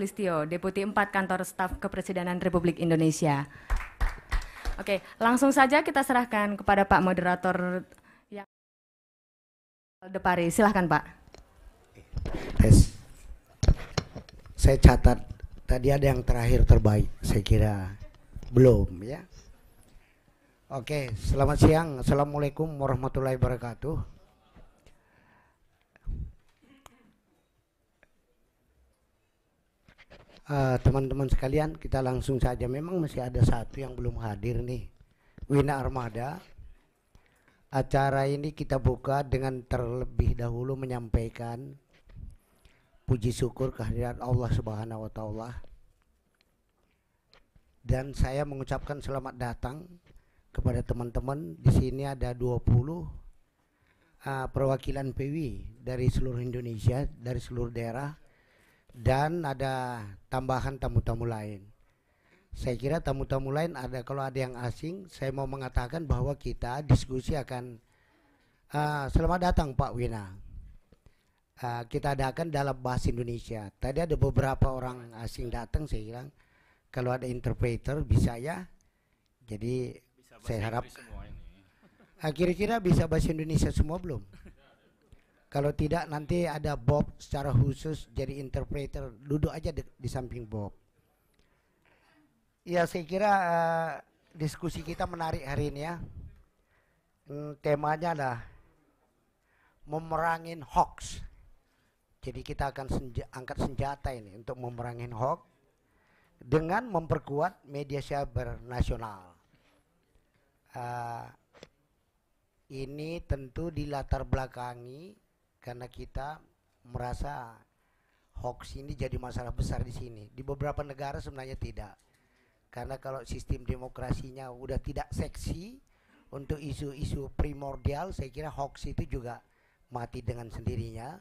Sulistio, Deputi 4 Kantor Staf Kepresidenan Republik Indonesia. Oke, langsung saja kita serahkan kepada Pak Moderator yang Depari. Silahkan Pak. Yes. Eh, saya catat tadi ada yang terakhir terbaik, saya kira belum ya. Oke, selamat siang. Assalamualaikum warahmatullahi wabarakatuh. Eh, teman-teman uh, sekalian kita langsung saja memang masih ada satu yang belum hadir nih Wina Armada acara ini kita buka dengan terlebih dahulu menyampaikan puji syukur kehadiran Allah Subhanahu wa taala dan saya mengucapkan selamat datang kepada teman-teman di sini ada 20 uh, eh, perwakilan PW dari seluruh Indonesia dari seluruh daerah dan ada tambahan tamu-tamu lain. Saya kira tamu-tamu lain ada kalau ada yang asing, saya mau mengatakan bahwa kita diskusi akan uh, selamat datang Pak Wina. Uh, kita adakan dalam bahasa Indonesia. Tadi ada beberapa orang asing datang, saya bilang kalau ada interpreter bisa ya. Jadi saya harap ah, kira-kira bisa bahasa Indonesia semua belum? Kalau tidak nanti ada Bob secara khusus jadi interpreter, duduk aja di, di samping Bob. Ya saya kira uh, diskusi kita menarik hari ini ya. Hmm, temanya adalah memerangin hoax. Jadi kita akan senja, angkat senjata ini untuk memerangin hoax dengan memperkuat media cyber nasional. Uh, ini tentu dilatar belakangi karena kita merasa hoax ini jadi masalah besar di sini. Di beberapa negara sebenarnya tidak. Karena kalau sistem demokrasinya udah tidak seksi untuk isu-isu primordial, saya kira hoax itu juga mati dengan sendirinya.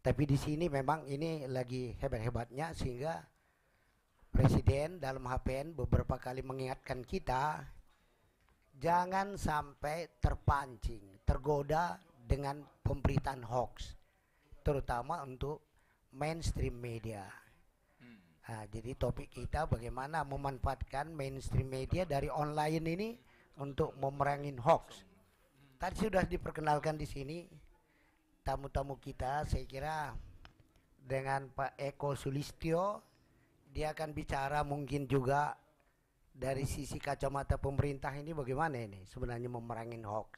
Tapi di sini memang ini lagi hebat-hebatnya sehingga Presiden dalam HPN beberapa kali mengingatkan kita jangan sampai terpancing, tergoda dengan pemberitaan hoax, terutama untuk mainstream media. Hmm. Nah, jadi topik kita bagaimana memanfaatkan mainstream media dari online ini untuk memerangin hoax. Tadi sudah diperkenalkan di sini tamu-tamu kita, saya kira dengan Pak Eko Sulistyo, dia akan bicara mungkin juga dari sisi kacamata pemerintah ini bagaimana ini sebenarnya memerangin hoax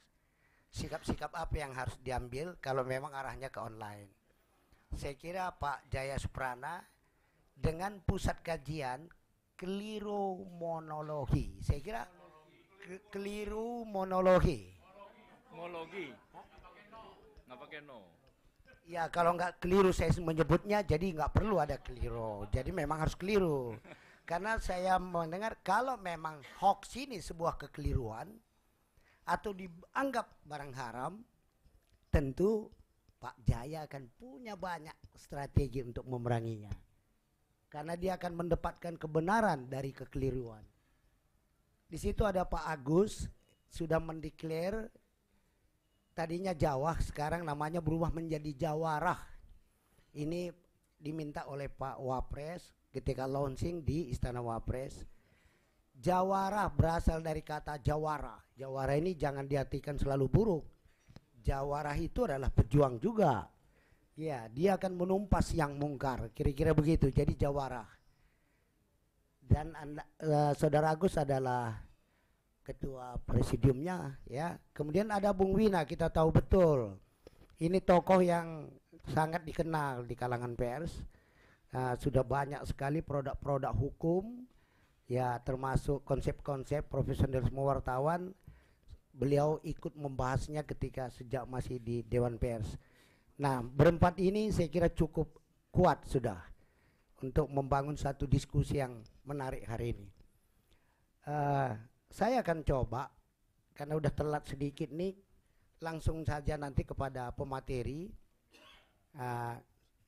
sikap-sikap apa yang harus diambil kalau memang arahnya ke online. Saya kira Pak Jaya Suprana dengan pusat kajian keliru monologi. Saya kira keliru monologi. Monologi. Nggak pakai no. Ya kalau nggak keliru saya menyebutnya jadi nggak perlu ada keliru. Jadi memang harus keliru. Karena saya mendengar kalau memang hoax ini sebuah kekeliruan, atau dianggap barang haram, tentu Pak Jaya akan punya banyak strategi untuk memeranginya. Karena dia akan mendapatkan kebenaran dari kekeliruan. Di situ ada Pak Agus sudah mendeklar tadinya Jawa sekarang namanya berubah menjadi Jawarah. Ini diminta oleh Pak Wapres ketika launching di Istana Wapres Jawara berasal dari kata jawara. Jawara ini jangan diartikan selalu buruk. Jawara itu adalah pejuang juga. Ya, dia akan menumpas yang mungkar. Kira-kira begitu. Jadi jawara. Dan anda, uh, eh, saudara Agus adalah ketua presidiumnya. Ya, kemudian ada Bung Wina. Kita tahu betul. Ini tokoh yang sangat dikenal di kalangan pers. Uh, eh, sudah banyak sekali produk-produk hukum ya termasuk konsep-konsep profesionalisme wartawan beliau ikut membahasnya ketika sejak masih di Dewan Pers. Nah, berempat ini saya kira cukup kuat sudah untuk membangun satu diskusi yang menarik hari ini. Uh, saya akan coba karena udah telat sedikit nih langsung saja nanti kepada pemateri uh,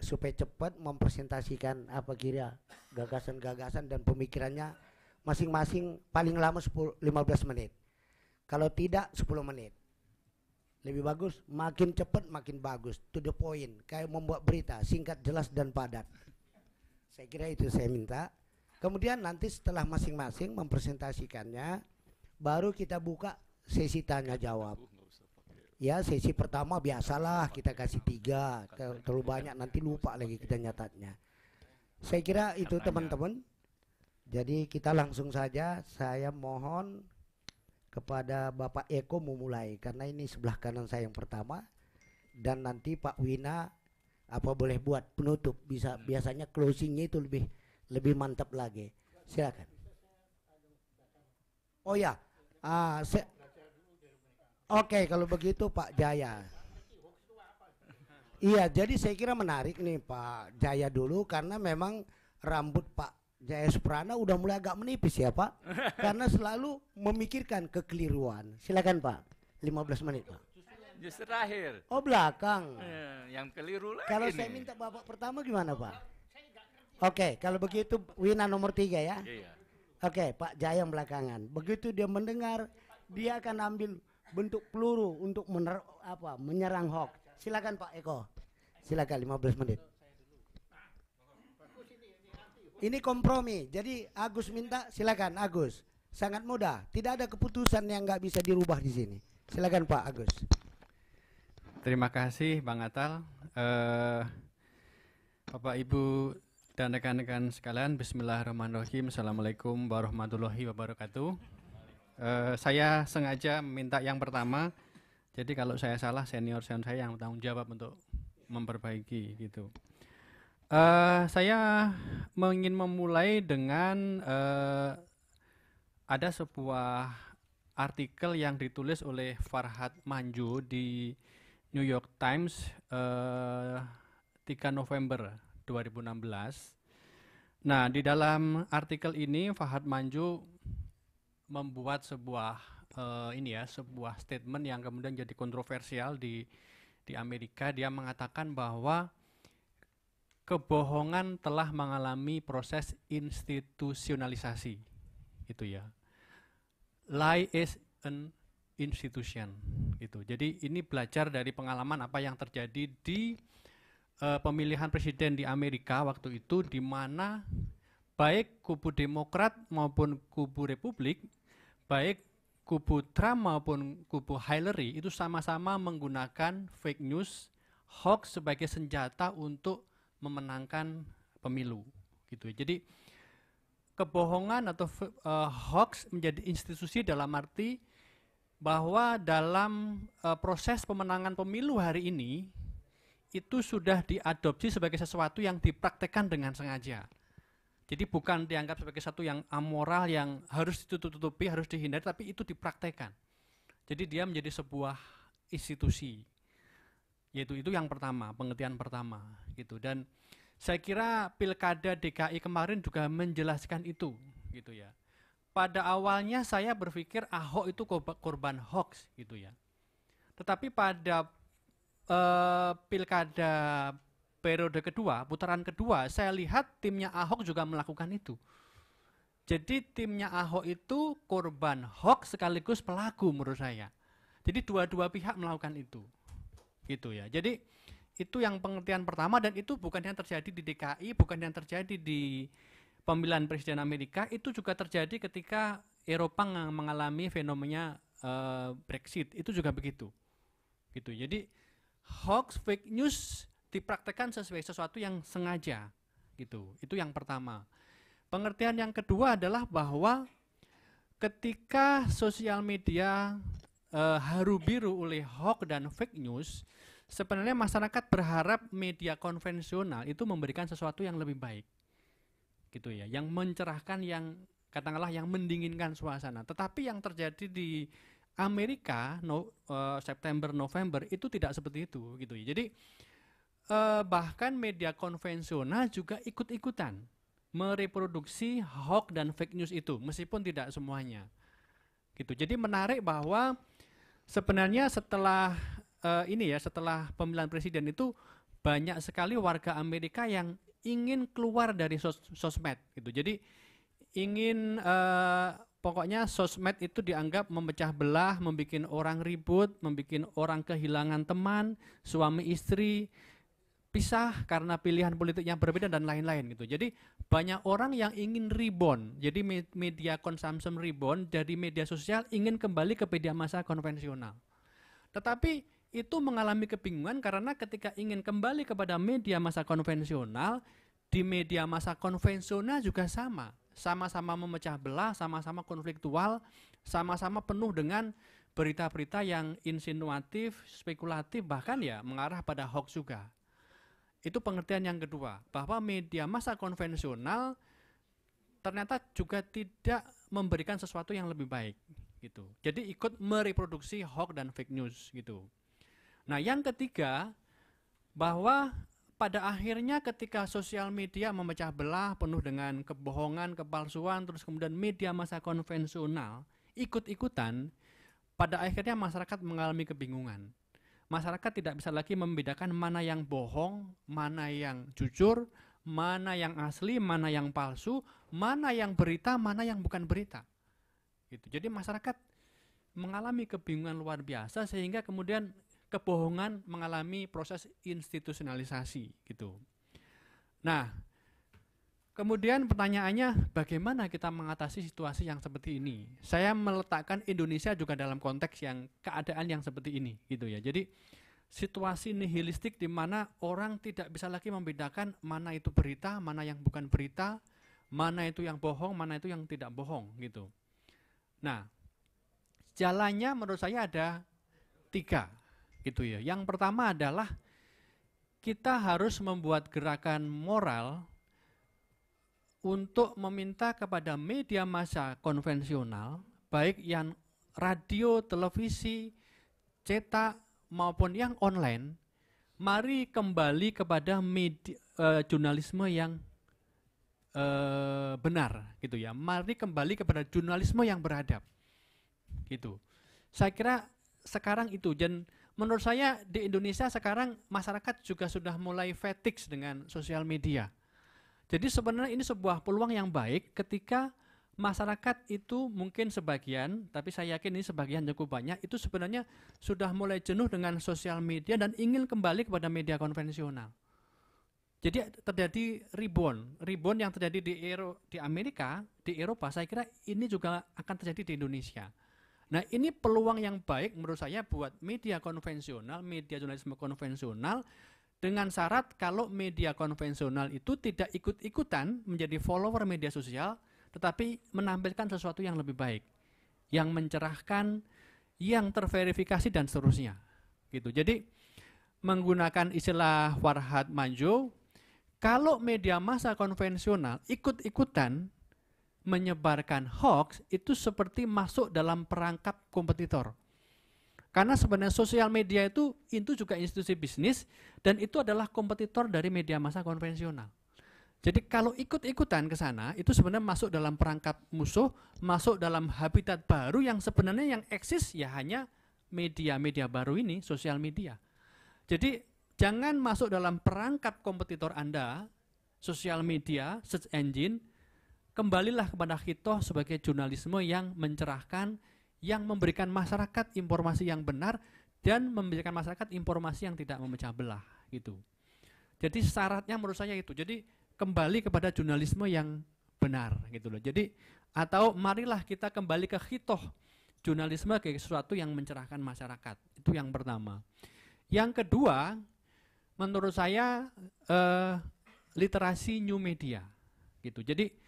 supaya cepat mempresentasikan apa kira gagasan-gagasan dan pemikirannya masing-masing paling lama 10, 15 menit. Kalau tidak 10 menit. Lebih bagus, makin cepat makin bagus. To the point, kayak membuat berita, singkat, jelas, dan padat. Saya kira itu saya minta. Kemudian nanti setelah masing-masing mempresentasikannya, baru kita buka sesi tanya jawab. Ya sesi pertama biasalah kita kasih tiga, terlalu banyak nanti lupa lagi kita nyatatnya. Saya kira itu teman-teman. Jadi kita langsung saja saya mohon kepada Bapak Eko memulai karena ini sebelah kanan saya yang pertama dan nanti Pak Wina apa boleh buat penutup bisa biasanya closingnya itu lebih lebih mantap lagi silakan oh ya ah Oke, okay, kalau begitu Pak Jaya. Iya, jadi saya kira menarik nih Pak Jaya dulu karena memang rambut Pak Jaya Suprana udah mulai agak menipis ya Pak karena selalu memikirkan kekeliruan silakan Pak 15 menit Pak justru terakhir oh belakang eh, yang keliru lagi kalau saya minta Bapak pertama gimana Pak Oke okay, kalau begitu Wina nomor tiga ya iya, iya. Oke okay, Pak Jaya yang belakangan begitu dia mendengar dia akan ambil bentuk peluru untuk mener apa menyerang hoax. silakan Pak Eko silakan 15 menit ini kompromi. Jadi Agus minta silakan Agus. Sangat mudah. Tidak ada keputusan yang nggak bisa dirubah di sini. Silakan Pak Agus. Terima kasih Bang Atal. Uh, Bapak Ibu dan rekan-rekan sekalian, Bismillahirrahmanirrahim. Assalamualaikum warahmatullahi wabarakatuh. Uh, saya sengaja minta yang pertama, jadi kalau saya salah senior senior saya yang bertanggung jawab untuk memperbaiki gitu. Uh, saya ingin memulai dengan uh, ada sebuah artikel yang ditulis oleh Farhad Manju di New York Times uh, eh, 3 November 2016. Nah, di dalam artikel ini Farhad Manju membuat sebuah uh, ini ya, sebuah statement yang kemudian jadi kontroversial di di Amerika. Dia mengatakan bahwa kebohongan telah mengalami proses institusionalisasi. Itu ya. Lie is an institution. Gitu. Jadi ini belajar dari pengalaman apa yang terjadi di uh, pemilihan presiden di Amerika waktu itu di mana baik kubu Demokrat maupun kubu Republik, baik kubu Trump maupun kubu Hillary itu sama-sama menggunakan fake news, hoax sebagai senjata untuk memenangkan pemilu gitu. Jadi kebohongan atau uh, hoax menjadi institusi dalam arti bahwa dalam uh, proses pemenangan pemilu hari ini itu sudah diadopsi sebagai sesuatu yang dipraktekkan dengan sengaja. Jadi bukan dianggap sebagai satu yang amoral yang harus ditutup-tutupi, harus dihindari, tapi itu dipraktekkan. Jadi dia menjadi sebuah institusi. Yaitu itu yang pertama, pengertian pertama gitu dan saya kira pilkada DKI kemarin juga menjelaskan itu gitu ya pada awalnya saya berpikir Ahok itu korban hoax gitu ya tetapi pada eh, pilkada periode kedua putaran kedua saya lihat timnya Ahok juga melakukan itu jadi timnya Ahok itu korban hoax sekaligus pelaku menurut saya jadi dua-dua pihak melakukan itu gitu ya jadi itu yang pengertian pertama dan itu bukan yang terjadi di DKI, bukan yang terjadi di pemilihan presiden Amerika, itu juga terjadi ketika Eropa mengalami fenomena uh, Brexit. Itu juga begitu. Gitu. Jadi hoax, fake news dipraktekkan sesuai sesuatu yang sengaja gitu. Itu yang pertama. Pengertian yang kedua adalah bahwa ketika sosial media uh, haru biru oleh hoax dan fake news, sebenarnya masyarakat berharap media konvensional itu memberikan sesuatu yang lebih baik gitu ya yang mencerahkan yang katakanlah yang mendinginkan suasana tetapi yang terjadi di Amerika no, uh, September November itu tidak seperti itu gitu ya jadi uh, bahkan media konvensional juga ikut-ikutan mereproduksi hoax dan fake news itu meskipun tidak semuanya gitu jadi menarik bahwa sebenarnya setelah uh, ini ya setelah pemilihan presiden itu banyak sekali warga Amerika yang ingin keluar dari sos sosmed gitu. Jadi ingin uh, pokoknya sosmed itu dianggap memecah belah, membuat orang ribut, membuat orang kehilangan teman, suami istri pisah karena pilihan politik yang berbeda dan lain-lain gitu. Jadi banyak orang yang ingin rebound. Jadi media konsumsi rebound dari media sosial ingin kembali ke media massa konvensional. Tetapi itu mengalami kebingungan karena ketika ingin kembali kepada media masa konvensional, di media masa konvensional juga sama, sama-sama memecah belah, sama-sama konfliktual, sama-sama penuh dengan berita-berita yang insinuatif, spekulatif, bahkan ya mengarah pada hoax juga. Itu pengertian yang kedua, bahwa media masa konvensional ternyata juga tidak memberikan sesuatu yang lebih baik gitu. Jadi ikut mereproduksi hoax dan fake news gitu. Nah, yang ketiga bahwa pada akhirnya ketika sosial media memecah belah penuh dengan kebohongan, kepalsuan, terus kemudian media masa konvensional ikut-ikutan, pada akhirnya masyarakat mengalami kebingungan. Masyarakat tidak bisa lagi membedakan mana yang bohong, mana yang jujur, mana yang asli, mana yang palsu, mana yang berita, mana yang bukan berita. Gitu. Jadi masyarakat mengalami kebingungan luar biasa sehingga kemudian kebohongan mengalami proses institusionalisasi gitu. Nah, kemudian pertanyaannya bagaimana kita mengatasi situasi yang seperti ini? Saya meletakkan Indonesia juga dalam konteks yang keadaan yang seperti ini gitu ya. Jadi situasi nihilistik di mana orang tidak bisa lagi membedakan mana itu berita, mana yang bukan berita, mana itu yang bohong, mana itu yang tidak bohong gitu. Nah, jalannya menurut saya ada tiga gitu ya. Yang pertama adalah kita harus membuat gerakan moral untuk meminta kepada media massa konvensional, baik yang radio, televisi, cetak, maupun yang online, mari kembali kepada media, eh, jurnalisme yang eh, benar, gitu ya. Mari kembali kepada jurnalisme yang beradab, gitu. Saya kira sekarang itu dan menurut saya di Indonesia sekarang masyarakat juga sudah mulai fetiks dengan sosial media. Jadi sebenarnya ini sebuah peluang yang baik ketika masyarakat itu mungkin sebagian, tapi saya yakin ini sebagian cukup banyak, itu sebenarnya sudah mulai jenuh dengan sosial media dan ingin kembali kepada media konvensional. Jadi terjadi rebound, rebound yang terjadi di Eropa, di Amerika, di Eropa, saya kira ini juga akan terjadi di Indonesia. Nah ini peluang yang baik menurut saya buat media konvensional, media jurnalisme konvensional dengan syarat kalau media konvensional itu tidak ikut-ikutan menjadi follower media sosial tetapi menampilkan sesuatu yang lebih baik, yang mencerahkan, yang terverifikasi dan seterusnya. Gitu. Jadi menggunakan istilah Warhat Manjo, kalau media masa konvensional ikut-ikutan menyebarkan hoax itu seperti masuk dalam perangkap kompetitor. Karena sebenarnya sosial media itu itu juga institusi bisnis dan itu adalah kompetitor dari media massa konvensional. Jadi kalau ikut-ikutan ke sana itu sebenarnya masuk dalam perangkap musuh, masuk dalam habitat baru yang sebenarnya yang eksis ya hanya media-media baru ini, sosial media. Jadi jangan masuk dalam perangkap kompetitor Anda, sosial media, search engine, kembalilah kepada hitoh sebagai jurnalisme yang mencerahkan, yang memberikan masyarakat informasi yang benar dan memberikan masyarakat informasi yang tidak memecah belah gitu. Jadi syaratnya menurut saya itu. Jadi kembali kepada jurnalisme yang benar gitu loh. Jadi atau marilah kita kembali ke hitoh jurnalisme kayak sesuatu yang mencerahkan masyarakat. Itu yang pertama. Yang kedua, menurut saya eh, literasi new media gitu. Jadi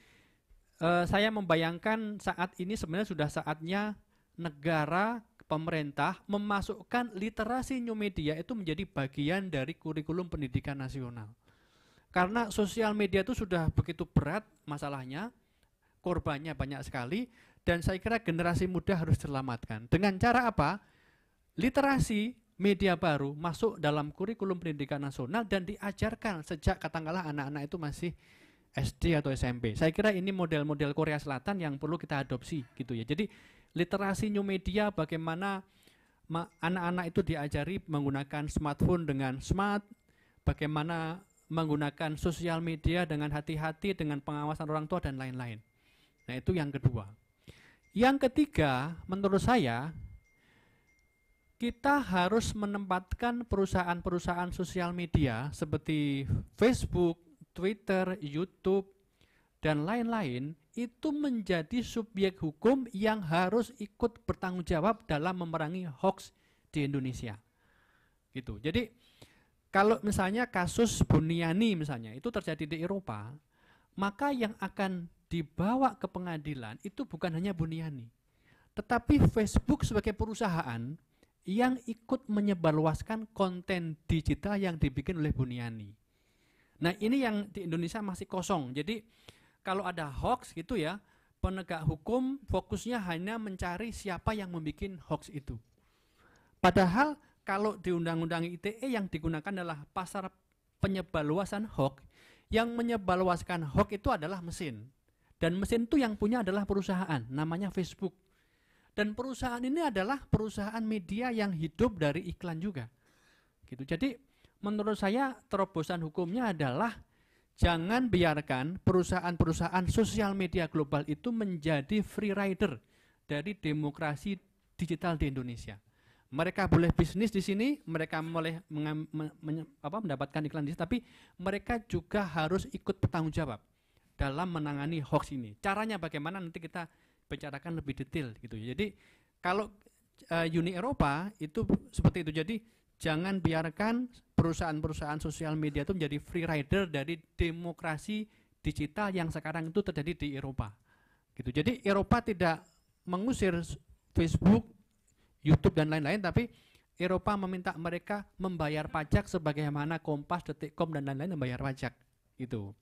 uh, saya membayangkan saat ini sebenarnya sudah saatnya negara pemerintah memasukkan literasi new media itu menjadi bagian dari kurikulum pendidikan nasional. Karena sosial media itu sudah begitu berat masalahnya, korbannya banyak sekali, dan saya kira generasi muda harus diselamatkan. Dengan cara apa? Literasi media baru masuk dalam kurikulum pendidikan nasional dan diajarkan sejak katakanlah anak-anak itu masih SD atau SMP. Saya kira ini model-model Korea Selatan yang perlu kita adopsi gitu ya. Jadi literasi new media bagaimana anak-anak itu diajari menggunakan smartphone dengan smart, bagaimana menggunakan sosial media dengan hati-hati dengan pengawasan orang tua dan lain-lain. Nah, itu yang kedua. Yang ketiga, menurut saya kita harus menempatkan perusahaan-perusahaan sosial media seperti Facebook, Twitter, YouTube, dan lain-lain itu menjadi subjek hukum yang harus ikut bertanggung jawab dalam memerangi hoax di Indonesia. Gitu. Jadi kalau misalnya kasus Buniani misalnya itu terjadi di Eropa, maka yang akan dibawa ke pengadilan itu bukan hanya Buniani, tetapi Facebook sebagai perusahaan yang ikut menyebarluaskan konten digital yang dibikin oleh Buniani. Nah ini yang di Indonesia masih kosong. Jadi kalau ada hoax gitu ya, penegak hukum fokusnya hanya mencari siapa yang membuat hoax itu. Padahal kalau di Undang-Undang ITE yang digunakan adalah pasar penyebaluasan hoax, yang menyebaluaskan hoax itu adalah mesin. Dan mesin itu yang punya adalah perusahaan, namanya Facebook. Dan perusahaan ini adalah perusahaan media yang hidup dari iklan juga. Gitu. Jadi menurut saya terobosan hukumnya adalah jangan biarkan perusahaan-perusahaan sosial media global itu menjadi free rider dari demokrasi digital di Indonesia. Mereka boleh bisnis di sini, mereka boleh apa, mendapatkan iklan di sini, tapi mereka juga harus ikut bertanggung jawab dalam menangani hoax ini. Caranya bagaimana nanti kita bicarakan lebih detail gitu. Jadi kalau eh, Uni Eropa itu seperti itu. Jadi jangan biarkan perusahaan-perusahaan sosial media itu menjadi free rider dari demokrasi digital yang sekarang itu terjadi di Eropa. Gitu. Jadi Eropa tidak mengusir Facebook, YouTube dan lain-lain tapi Eropa meminta mereka membayar pajak sebagaimana Kompas, Detikcom dan lain-lain membayar pajak. Itu.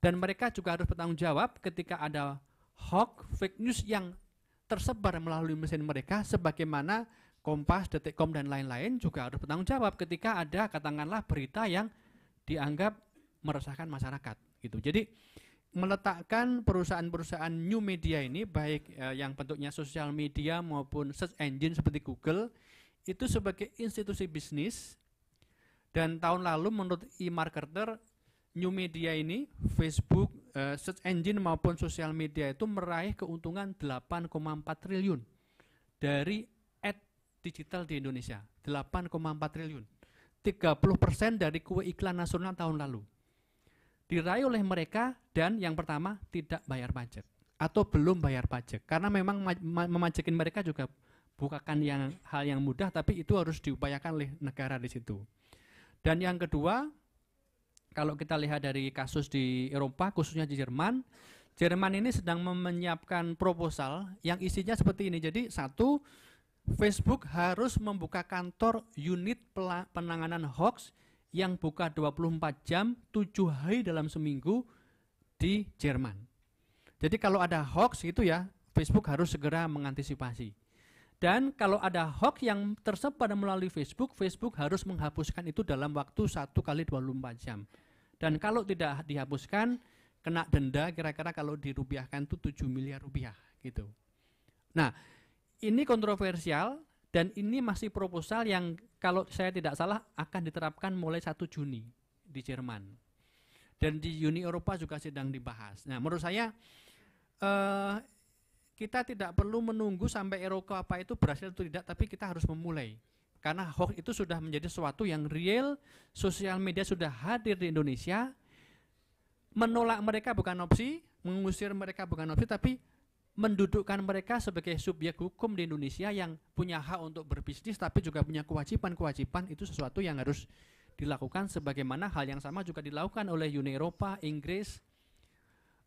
Dan mereka juga harus bertanggung jawab ketika ada hoax, fake news yang tersebar melalui mesin mereka sebagaimana Kompas, Detikkom, dan lain-lain juga harus bertanggung jawab ketika ada katakanlah berita yang dianggap meresahkan masyarakat gitu. Jadi meletakkan perusahaan-perusahaan new media ini baik eh, yang bentuknya sosial media maupun search engine seperti Google itu sebagai institusi bisnis dan tahun lalu menurut e-marketer new media ini Facebook, eh, search engine maupun sosial media itu meraih keuntungan 8,4 triliun dari digital di Indonesia, 8,4 triliun. 30% dari kue iklan nasional tahun lalu. Diraih oleh mereka dan yang pertama tidak bayar pajak atau belum bayar pajak karena memang memajakin mereka juga bukan yang hal yang mudah tapi itu harus diupayakan oleh negara di situ. Dan yang kedua, kalau kita lihat dari kasus di Eropa khususnya di Jerman, Jerman ini sedang menyiapkan proposal yang isinya seperti ini. Jadi satu Facebook harus membuka kantor unit penanganan hoax yang buka 24 jam 7 hari dalam seminggu di Jerman. Jadi kalau ada hoax itu ya, Facebook harus segera mengantisipasi. Dan kalau ada hoax yang tersebar melalui Facebook, Facebook harus menghapuskan itu dalam waktu 1 kali 24 jam. Dan kalau tidak dihapuskan, kena denda kira-kira kalau dirupiahkan itu 7 miliar rupiah gitu. Nah, ini kontroversial dan ini masih proposal yang kalau saya tidak salah akan diterapkan mulai 1 Juni di Jerman. Dan di Uni Eropa juga sedang dibahas. Nah, menurut saya eh, kita tidak perlu menunggu sampai Eropa apa itu berhasil atau tidak, tapi kita harus memulai. Karena hoax itu sudah menjadi sesuatu yang real, sosial media sudah hadir di Indonesia, menolak mereka bukan opsi, mengusir mereka bukan opsi, tapi mendudukkan mereka sebagai subjek hukum di Indonesia yang punya hak untuk berbisnis tapi juga punya kewajiban-kewajiban itu sesuatu yang harus dilakukan sebagaimana hal yang sama juga dilakukan oleh Uni Eropa, Inggris,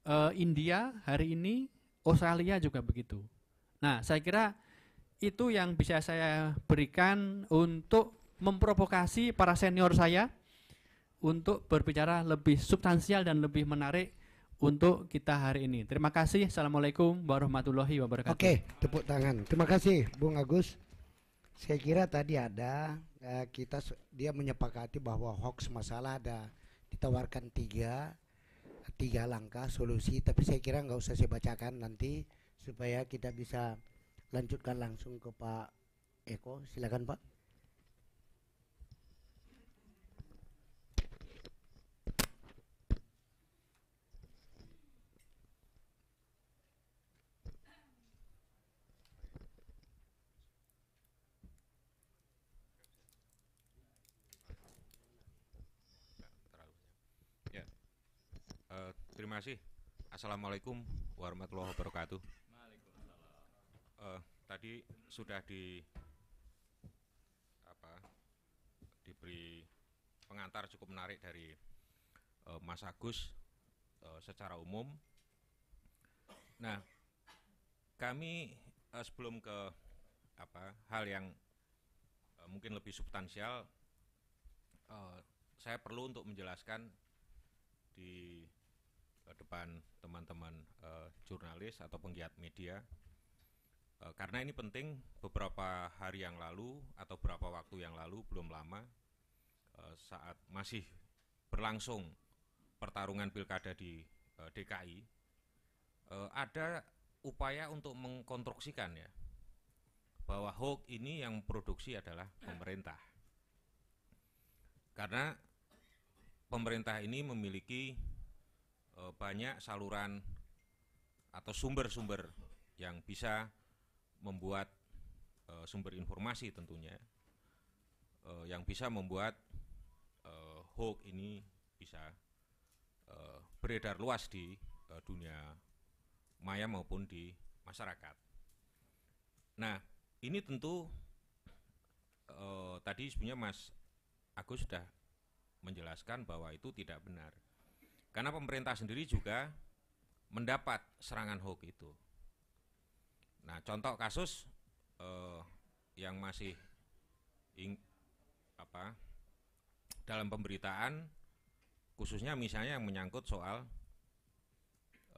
uh, India hari ini, Australia juga begitu. Nah, saya kira itu yang bisa saya berikan untuk memprovokasi para senior saya untuk berbicara lebih substansial dan lebih menarik untuk kita hari ini. Terima kasih. Assalamualaikum warahmatullahi wabarakatuh. Oke, okay, tepuk tangan. Terima kasih, Bung Agus. Saya kira tadi ada eh, kita dia menyepakati bahwa hoax masalah ada ditawarkan tiga tiga langkah solusi. Tapi saya kira nggak usah saya bacakan nanti supaya kita bisa lanjutkan langsung ke Pak Eko. Silakan Pak. terima kasih. Assalamualaikum warahmatullahi wabarakatuh. Uh, tadi sudah di apa diberi pengantar cukup menarik dari uh, Mas Agus uh, secara umum. Nah, kami uh, sebelum ke apa hal yang uh, mungkin lebih substansial, uh, saya perlu untuk menjelaskan di depan teman-teman uh, jurnalis atau penggiat media uh, karena ini penting beberapa hari yang lalu atau beberapa waktu yang lalu belum lama uh, saat masih berlangsung pertarungan pilkada di uh, DKI uh, ada upaya untuk mengkonstruksikan ya bahwa hoax ini yang produksi adalah ah. pemerintah karena pemerintah ini memiliki Eh, banyak saluran atau sumber-sumber yang bisa membuat e, sumber informasi tentunya e, yang bisa membuat e, hoax ini bisa e, beredar luas di e, dunia maya maupun di masyarakat. Nah, ini tentu e, tadi sebenarnya Mas Agus sudah menjelaskan bahwa itu tidak benar. Karena pemerintah sendiri juga mendapat serangan hoax itu. Nah, contoh kasus eh, yang masih ing, apa dalam pemberitaan khususnya misalnya yang menyangkut soal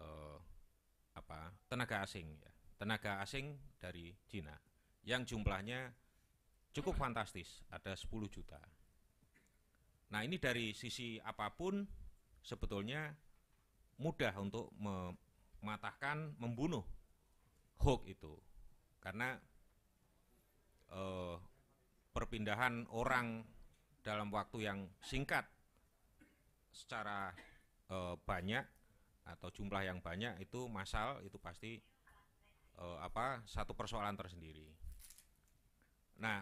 eh, apa tenaga asing ya tenaga asing dari Cina yang jumlahnya cukup fantastis ada 10 juta nah ini dari sisi apapun sebetulnya mudah untuk mematahkan, membunuh hoax itu. Karena eh, perpindahan orang dalam waktu yang singkat secara eh, banyak atau jumlah yang banyak itu masal itu pasti eh, apa satu persoalan tersendiri. Nah,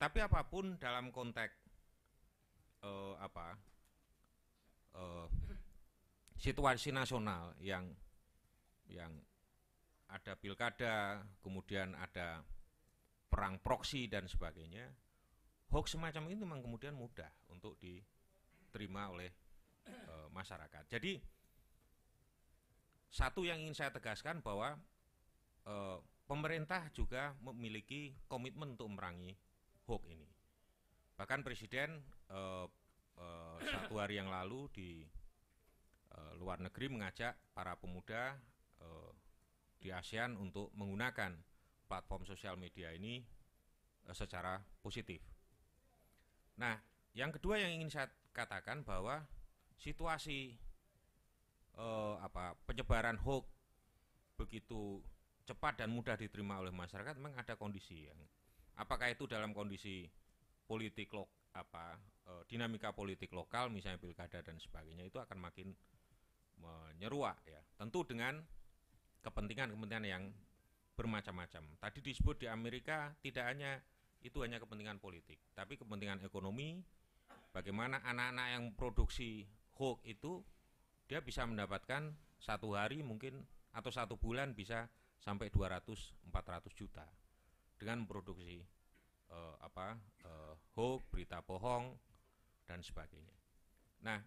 tapi apapun dalam konteks eh, apa uh, situasi nasional yang yang ada pilkada, kemudian ada perang proksi dan sebagainya, hoax semacam itu memang kemudian mudah untuk diterima oleh e, masyarakat. Jadi satu yang ingin saya tegaskan bahwa e, pemerintah juga memiliki komitmen untuk memerangi hoax ini. Bahkan Presiden e, uh, satu hari yang lalu di uh, luar negeri mengajak para pemuda uh, di ASEAN untuk menggunakan platform sosial media ini uh, secara positif. Nah, yang kedua yang ingin saya katakan bahwa situasi uh, apa penyebaran hoax begitu cepat dan mudah diterima oleh masyarakat memang ada kondisi yang apakah itu dalam kondisi politik lok, apa Eh, dinamika politik lokal misalnya pilkada dan sebagainya itu akan makin menyeruak ya. Tentu dengan kepentingan-kepentingan yang bermacam-macam. Tadi disebut di Amerika tidak hanya itu hanya kepentingan politik, tapi kepentingan ekonomi. Bagaimana anak-anak yang produksi hoax itu dia bisa mendapatkan satu hari mungkin atau satu bulan bisa sampai 200 400 juta dengan produksi eh, apa eh, hoax berita bohong dan sebagainya. Nah,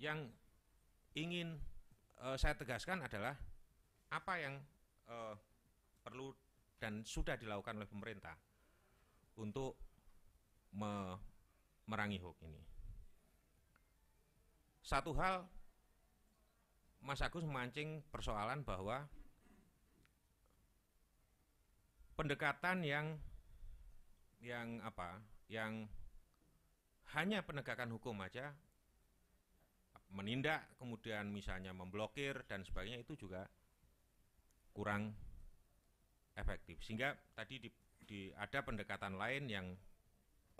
yang ingin e, saya tegaskan adalah apa yang e, perlu dan sudah dilakukan oleh pemerintah untuk me merangi hoax ini. Satu hal, Mas Agus memancing persoalan bahwa pendekatan yang yang apa, yang hanya penegakan hukum aja menindak kemudian misalnya memblokir dan sebagainya itu juga kurang efektif sehingga tadi di, di ada pendekatan lain yang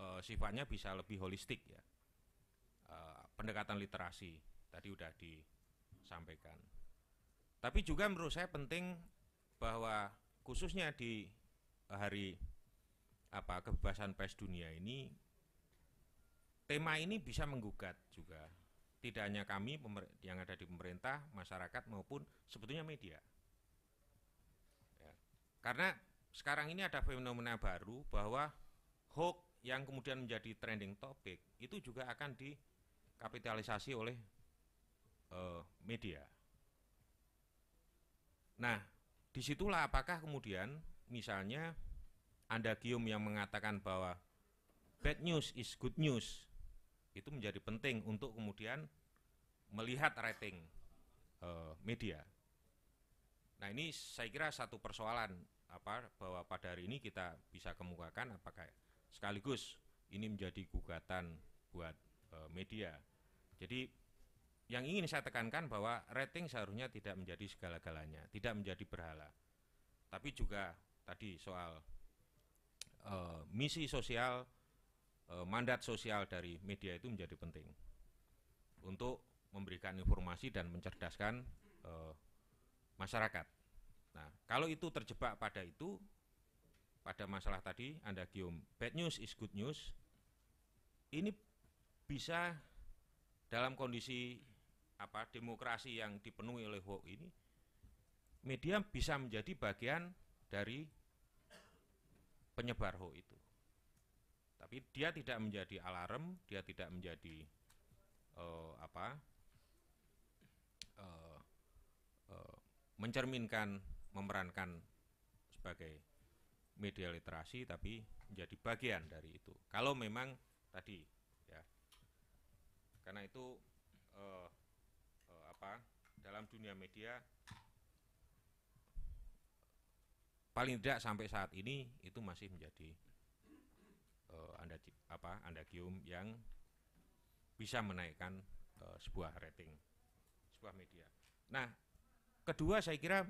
uh, sifatnya bisa lebih holistik ya uh, pendekatan literasi tadi sudah disampaikan tapi juga menurut saya penting bahwa khususnya di hari apa kebebasan pers dunia ini tema ini bisa menggugat juga. Tidak hanya kami yang ada di pemerintah, masyarakat maupun sebetulnya media. Ya. Karena sekarang ini ada fenomena baru bahwa hoax yang kemudian menjadi trending topic itu juga akan dikapitalisasi oleh uh, media. Nah, disitulah apakah kemudian misalnya Anda Gium yang mengatakan bahwa bad news is good news itu menjadi penting untuk kemudian melihat rating uh, media. Nah ini saya kira satu persoalan apa bahwa pada hari ini kita bisa kemukakan apakah sekaligus ini menjadi gugatan buat uh, media. Jadi yang ingin saya tekankan bahwa rating seharusnya tidak menjadi segala-galanya, tidak menjadi berhala. Tapi juga tadi soal uh, misi sosial Eh, mandat sosial dari media itu menjadi penting untuk memberikan informasi dan mencerdaskan eh, masyarakat. Nah, kalau itu terjebak pada itu, pada masalah tadi, Anda Gium, bad news is good news, ini bisa dalam kondisi apa demokrasi yang dipenuhi oleh hoax ini media bisa menjadi bagian dari penyebar hoax itu tapi dia tidak menjadi alarm dia tidak menjadi uh, apa uh, uh, mencerminkan memerankan sebagai media literasi tapi menjadi bagian dari itu kalau memang tadi ya karena itu uh, uh, apa dalam dunia media paling tidak sampai saat ini itu masih menjadi uh, anda apa Anda kium yang bisa menaikkan uh, sebuah rating sebuah media. Nah, kedua saya kira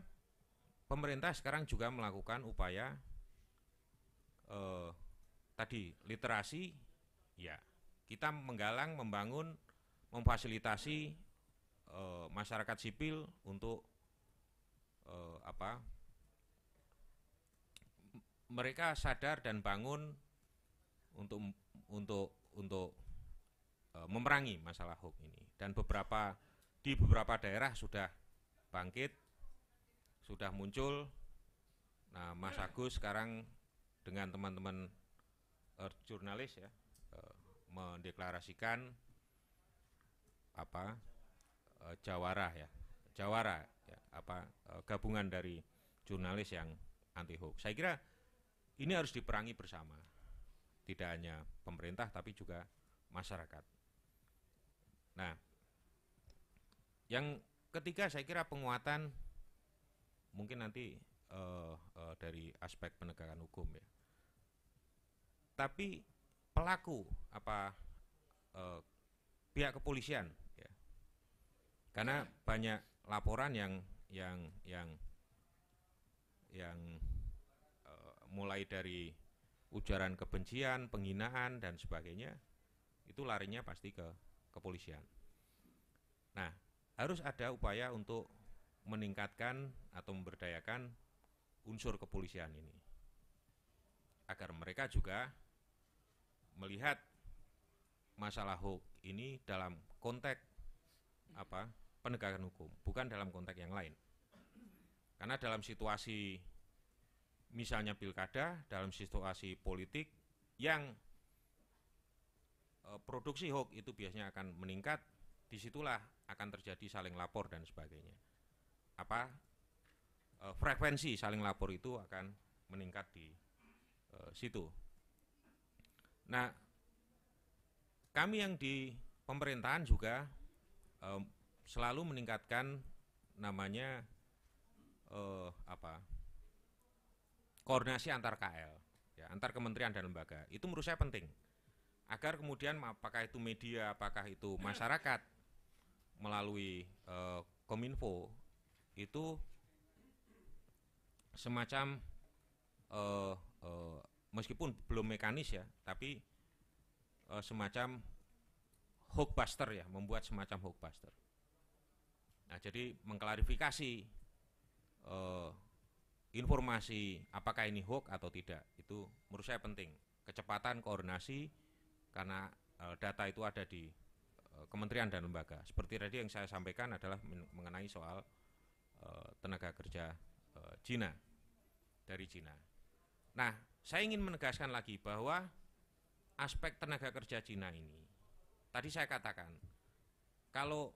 pemerintah sekarang juga melakukan upaya uh, tadi literasi ya kita menggalang membangun memfasilitasi masyarakat sipil untuk apa mereka sadar dan bangun untuk untuk untuk e, uh, memerangi masalah hoax ini dan beberapa di beberapa daerah sudah bangkit sudah muncul nah Mas Agus sekarang dengan teman-teman uh, jurnalis ya uh, mendeklarasikan apa uh, Jawara ya Jawara ya, apa uh, gabungan dari jurnalis yang anti hoax saya kira ini harus diperangi bersama tidak hanya pemerintah tapi juga masyarakat. Nah, yang ketiga saya kira penguatan mungkin nanti uh, uh, dari aspek penegakan hukum ya. Tapi pelaku apa uh, pihak kepolisian ya. Karena banyak laporan yang yang yang yang uh, mulai dari ujaran kebencian, penghinaan dan sebagainya itu larinya pasti ke kepolisian. Nah, harus ada upaya untuk meningkatkan atau memberdayakan unsur kepolisian ini agar mereka juga melihat masalah hoax ini dalam konteks apa penegakan hukum bukan dalam konteks yang lain karena dalam situasi misalnya pilkada dalam situasi politik yang eh, produksi hoax itu biasanya akan meningkat, disitulah akan terjadi saling lapor dan sebagainya. Apa eh, frekuensi saling lapor itu akan meningkat di eh, situ. Nah, kami yang di pemerintahan juga selalu meningkatkan namanya apa koordinasi antar KL, ya, antar kementerian dan lembaga. Itu menurut saya penting. Agar kemudian apakah itu media, apakah itu hmm. masyarakat melalui e, Kominfo itu semacam e, e, meskipun belum mekanis ya, tapi e, semacam hoaxbuster ya, membuat semacam hoaxbuster. Nah, jadi mengklarifikasi informasi apakah ini hoax atau tidak itu menurut saya penting kecepatan koordinasi karena e, data itu ada di e, kementerian dan lembaga seperti tadi yang saya sampaikan adalah mengenai soal e, tenaga kerja e, Cina dari Cina nah saya ingin menegaskan lagi bahwa aspek tenaga kerja Cina ini tadi saya katakan kalau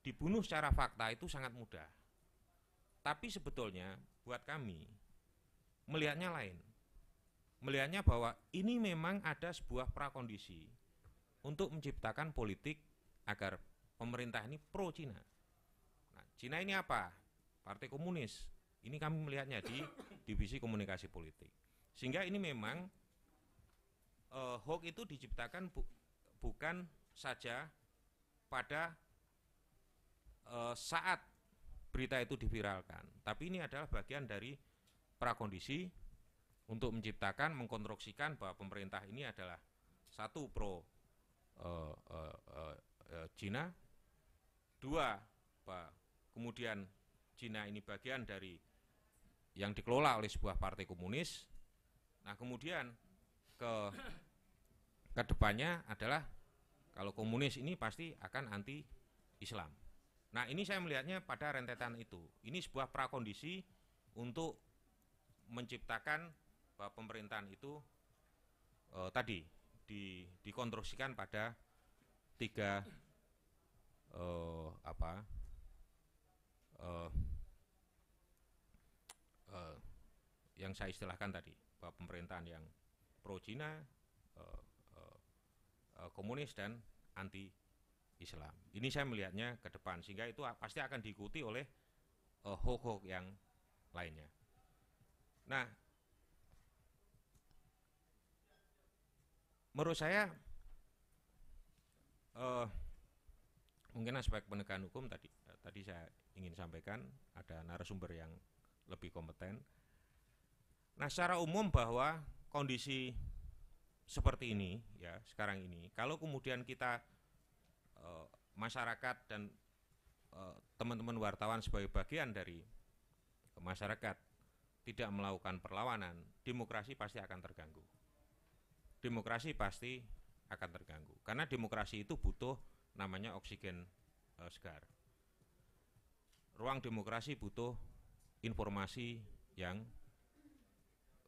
dibunuh secara fakta itu sangat mudah tapi sebetulnya buat kami melihatnya lain. Melihatnya bahwa ini memang ada sebuah prakondisi untuk menciptakan politik agar pemerintah ini pro Cina. Nah, Cina ini apa? Partai Komunis. Ini kami melihatnya di divisi komunikasi politik. Sehingga ini memang eh, hoax itu diciptakan bu, bukan saja pada eh, saat berita itu diviralkan. Tapi ini adalah bagian dari prakondisi untuk menciptakan, mengkonstruksikan bahwa pemerintah ini adalah satu pro uh, uh, uh, uh, Cina, dua bahwa kemudian Cina ini bagian dari yang dikelola oleh sebuah partai komunis. Nah kemudian ke kedepannya adalah kalau komunis ini pasti akan anti Islam. Nah, ini saya melihatnya pada rentetan itu. Ini sebuah prakondisi untuk menciptakan bahwa eh, pemerintahan itu eh, tadi di, dikonstruksikan pada tiga eh, apa eh, eh, yang saya istilahkan tadi bahwa pemerintahan yang pro Cina, eh, eh, eh, komunis dan anti Islam. Ini saya melihatnya ke depan sehingga itu pasti akan diikuti oleh hukum eh, hoax uh, yang lainnya. Nah, menurut saya uh, mungkin aspek penegakan hukum tadi uh, tadi saya ingin sampaikan ada narasumber yang lebih kompeten. Nah, secara umum bahwa kondisi seperti ini ya sekarang ini, kalau kemudian kita Eh, masyarakat dan eh, teman-teman wartawan sebagai bagian dari masyarakat tidak melakukan perlawanan, demokrasi pasti akan terganggu. Demokrasi pasti akan terganggu karena demokrasi itu butuh namanya oksigen uh, segar. Ruang demokrasi butuh informasi yang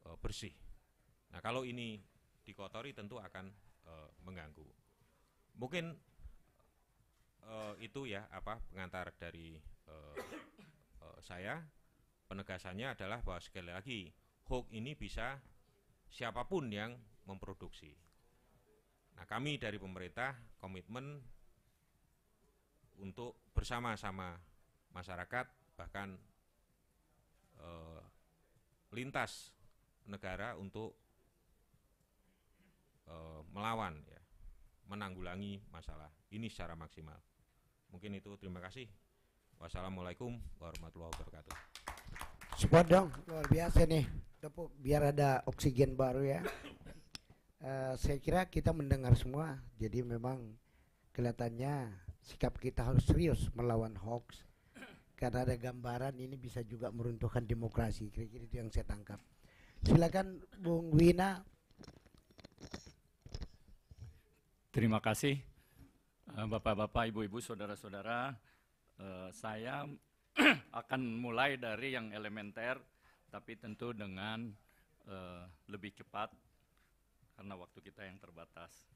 uh, bersih. Nah, kalau ini dikotori tentu akan uh, mengganggu. Mungkin uh, itu ya apa pengantar dari uh, uh, saya penegasannya adalah bahwa sekali lagi hoax ini bisa siapapun yang memproduksi. Nah, kami dari pemerintah komitmen untuk bersama-sama masyarakat bahkan lintas negara untuk melawan ya, menanggulangi masalah ini secara maksimal. Mungkin itu terima kasih. Wassalamualaikum warahmatullahi wabarakatuh. Support dong, luar biasa nih. Tepuk biar ada oksigen baru ya. Uh, saya kira kita mendengar semua. Jadi memang kelihatannya sikap kita harus serius melawan hoax. Karena ada gambaran ini bisa juga meruntuhkan demokrasi. Kira-kira itu yang saya tangkap. Silakan Bung Wina. Terima kasih. Eh, bapak-bapak, ibu-ibu, saudara-saudara, eh, saya akan mulai dari yang elementer, tapi tentu dengan eh, lebih cepat karena waktu kita yang terbatas.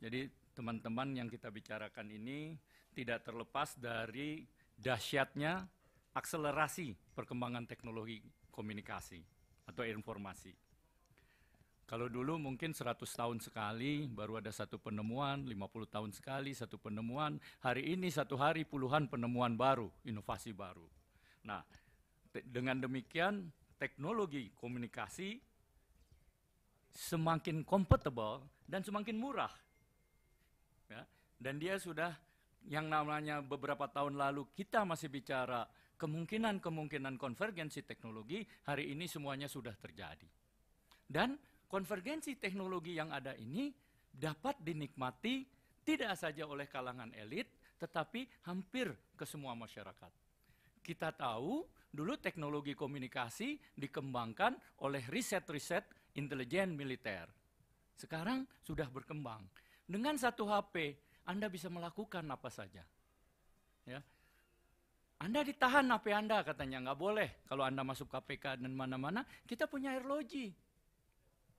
Jadi teman-teman yang kita bicarakan ini tidak terlepas dari dahsyatnya akselerasi perkembangan teknologi komunikasi atau informasi. Kalau dulu mungkin 100 tahun sekali baru ada satu penemuan, 50 tahun sekali satu penemuan, hari ini satu hari puluhan penemuan baru, inovasi baru. Nah, dengan demikian teknologi komunikasi semakin compatible dan semakin murah. Ya, dan dia sudah yang namanya beberapa tahun lalu kita masih bicara kemungkinan-kemungkinan konvergensi teknologi, hari ini semuanya sudah terjadi. Dan konvergensi teknologi yang ada ini dapat dinikmati tidak saja oleh kalangan elit, tetapi hampir ke semua masyarakat. Kita tahu dulu teknologi komunikasi dikembangkan oleh riset-riset intelijen militer. Sekarang sudah berkembang. Dengan satu HP, Anda bisa melakukan apa saja. Ya. Anda ditahan HP Anda katanya, nggak boleh kalau Anda masuk KPK dan mana-mana. Kita punya air logi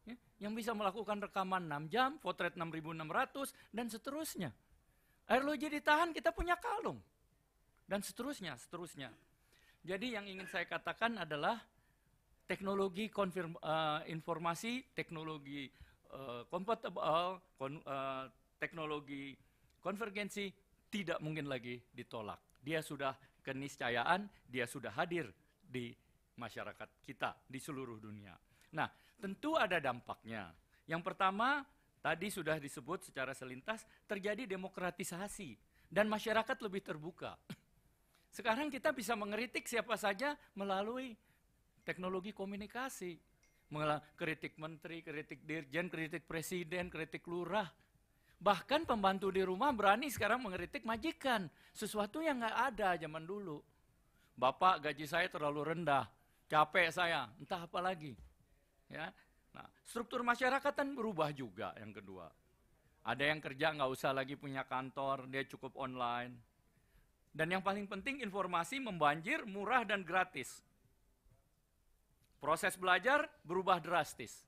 ya, yang bisa melakukan rekaman 6 jam, potret 6600, dan seterusnya. Air loji ditahan, kita punya kalung. Dan seterusnya, seterusnya. Jadi yang ingin saya katakan adalah teknologi konfirm, uh, informasi, teknologi uh, eh, compatible, kon, uh, teknologi konvergensi tidak mungkin lagi ditolak. Dia sudah keniscayaan, dia sudah hadir di masyarakat kita, di seluruh dunia. Nah, tentu ada dampaknya. Yang pertama, tadi sudah disebut secara selintas, terjadi demokratisasi dan masyarakat lebih terbuka. Sekarang kita bisa mengkritik siapa saja melalui teknologi komunikasi. Mengelang kritik menteri, kritik dirjen, kritik presiden, kritik lurah. Bahkan pembantu di rumah berani sekarang mengkritik majikan. Sesuatu yang nggak ada zaman dulu. Bapak gaji saya terlalu rendah, capek saya, entah apa lagi. Ya. Kan? Nah, struktur masyarakat kan berubah juga yang kedua. Ada yang kerja nggak usah lagi punya kantor, dia cukup online. Dan yang paling penting informasi membanjir, murah dan gratis. Proses belajar berubah drastis.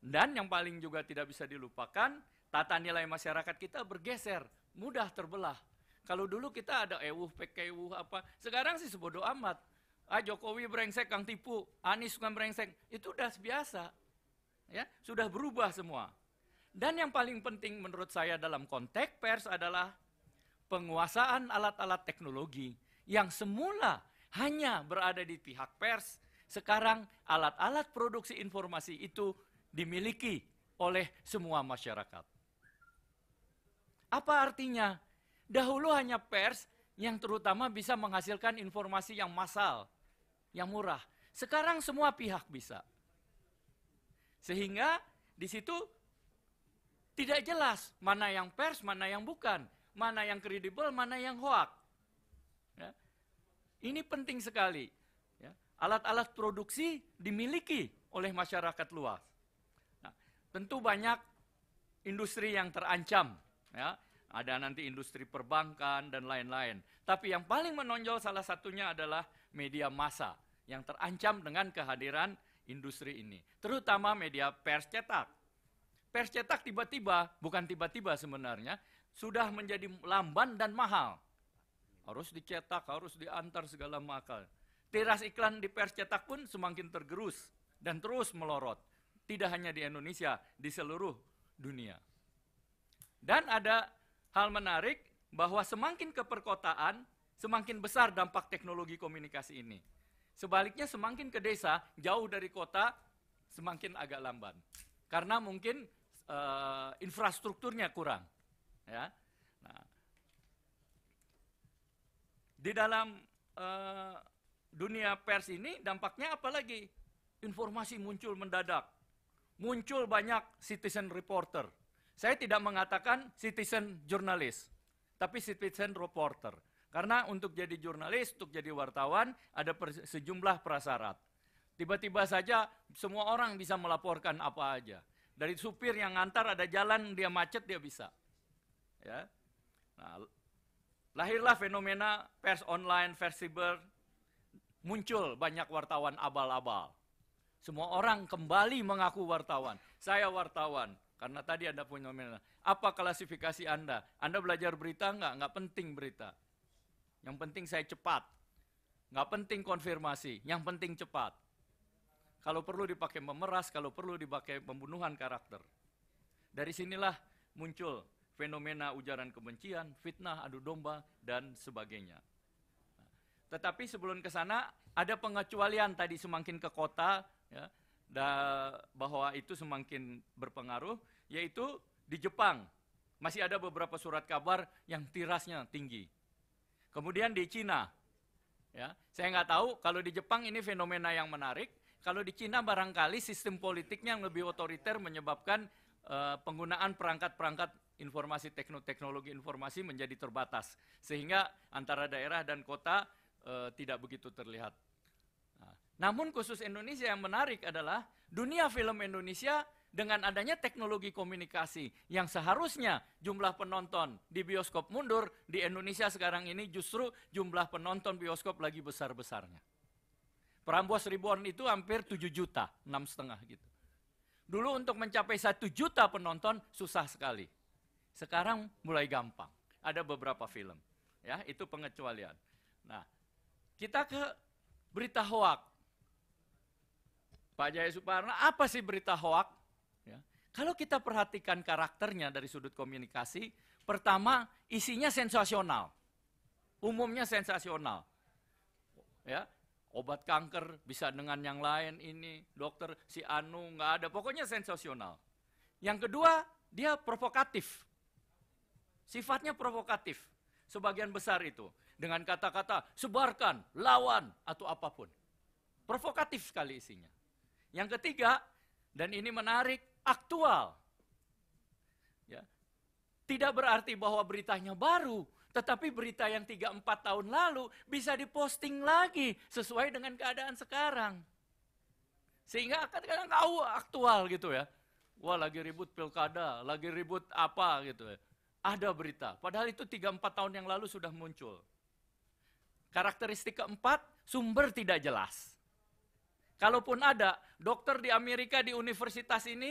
Dan yang paling juga tidak bisa dilupakan, tata nilai masyarakat kita bergeser, mudah terbelah. Kalau dulu kita ada ewuh, pekewuh, apa. Sekarang sih sebodoh amat ah Jokowi brengsek, Kang tipu, Anies bukan brengsek, itu udah biasa. Ya, sudah berubah semua. Dan yang paling penting menurut saya dalam konteks pers adalah penguasaan alat-alat teknologi yang semula hanya berada di pihak pers, sekarang alat-alat produksi informasi itu dimiliki oleh semua masyarakat. Apa artinya? Dahulu hanya pers yang terutama bisa menghasilkan informasi yang massal, yang murah. Sekarang semua pihak bisa. Sehingga di situ tidak jelas mana yang pers, mana yang bukan, mana yang kredibel, mana yang hoak. Ya. Ini penting sekali. Ya. Alat-alat ya. produksi dimiliki oleh masyarakat luas. Nah, tentu banyak industri yang terancam. Ya. Ada nanti industri perbankan dan lain-lain. Tapi yang paling menonjol salah satunya adalah media massa yang terancam dengan kehadiran industri ini, terutama media pers cetak. Pers cetak tiba-tiba, bukan tiba-tiba sebenarnya, sudah menjadi lamban dan mahal. Harus dicetak, harus diantar segala makal. Tiras iklan di pers cetak pun semakin tergerus dan terus melorot. Tidak hanya di Indonesia, di seluruh dunia. Dan ada hal menarik bahwa semakin ke perkotaan, semakin besar dampak teknologi komunikasi ini. Sebaliknya semakin ke desa, jauh dari kota, semakin agak lamban. Karena mungkin e, infrastrukturnya kurang. Ya. Nah, di dalam e, dunia pers ini dampaknya apa lagi? Informasi muncul mendadak. Muncul banyak citizen reporter. Saya tidak mengatakan citizen jurnalis, tapi citizen reporter karena untuk jadi jurnalis, untuk jadi wartawan, ada sejumlah prasyarat. Tiba-tiba saja semua orang bisa melaporkan apa aja. Dari supir yang ngantar ada jalan dia macet dia bisa. Ya. Nah, lahirlah fenomena pers online, pers cyber, muncul banyak wartawan abal-abal. Semua orang kembali mengaku wartawan. Saya wartawan, karena tadi Anda fenomena. Apa klasifikasi Anda? Anda belajar berita enggak? Enggak penting berita. Yang penting saya cepat. Nggak penting konfirmasi, yang penting cepat. Kalau perlu dipakai memeras, kalau perlu dipakai pembunuhan karakter. Dari sinilah muncul fenomena ujaran kebencian, fitnah, adu domba, dan sebagainya. Tetapi sebelum ke sana, ada pengecualian tadi semakin ke kota, ya, da, bahwa itu semakin berpengaruh, yaitu di Jepang. Masih ada beberapa surat kabar yang tirasnya tinggi. Kemudian di Cina, ya saya nggak tahu kalau di Jepang ini fenomena yang menarik. Kalau di Cina barangkali sistem politiknya yang lebih otoriter menyebabkan uh, penggunaan perangkat-perangkat informasi teknologi informasi menjadi terbatas sehingga antara daerah dan kota uh, tidak begitu terlihat. Nah, namun khusus Indonesia yang menarik adalah dunia film Indonesia dengan adanya teknologi komunikasi yang seharusnya jumlah penonton di bioskop mundur, di Indonesia sekarang ini justru jumlah penonton bioskop lagi besar-besarnya. Perambuas seribuan itu hampir 7 juta, enam setengah gitu. Dulu untuk mencapai satu juta penonton susah sekali. Sekarang mulai gampang. Ada beberapa film. Ya, itu pengecualian. Nah, kita ke berita hoak. Pak Jaya Suparna, apa sih berita hoak? Ya. Kalau kita perhatikan karakternya dari sudut komunikasi, pertama isinya sensasional, umumnya sensasional. Ya, obat kanker bisa dengan yang lain ini, dokter si Anu nggak ada, pokoknya sensasional. Yang kedua dia provokatif, sifatnya provokatif. Sebagian besar itu dengan kata-kata sebarkan, lawan atau apapun. Provokatif sekali isinya. Yang ketiga, dan ini menarik, aktual. Ya. Tidak berarti bahwa beritanya baru, tetapi berita yang 3-4 tahun lalu bisa diposting lagi sesuai dengan keadaan sekarang. Sehingga akan kadang tahu aktual gitu ya. Wah lagi ribut pilkada, lagi ribut apa gitu ya. Ada berita, padahal itu 3-4 tahun yang lalu sudah muncul. Karakteristik keempat, sumber tidak jelas. Kalaupun ada, dokter di Amerika di universitas ini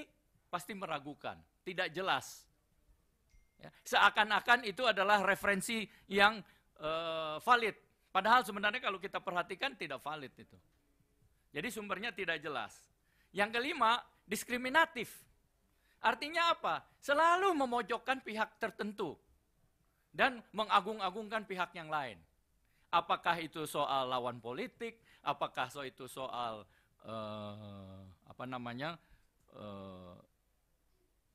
pasti meragukan, tidak jelas. Ya, Seakan-akan itu adalah referensi yang uh, valid. Padahal sebenarnya kalau kita perhatikan tidak valid itu. Jadi sumbernya tidak jelas. Yang kelima, diskriminatif. Artinya apa? Selalu memojokkan pihak tertentu dan mengagung-agungkan pihak yang lain. Apakah itu soal lawan politik, apakah so itu soal uh, apa namanya uh,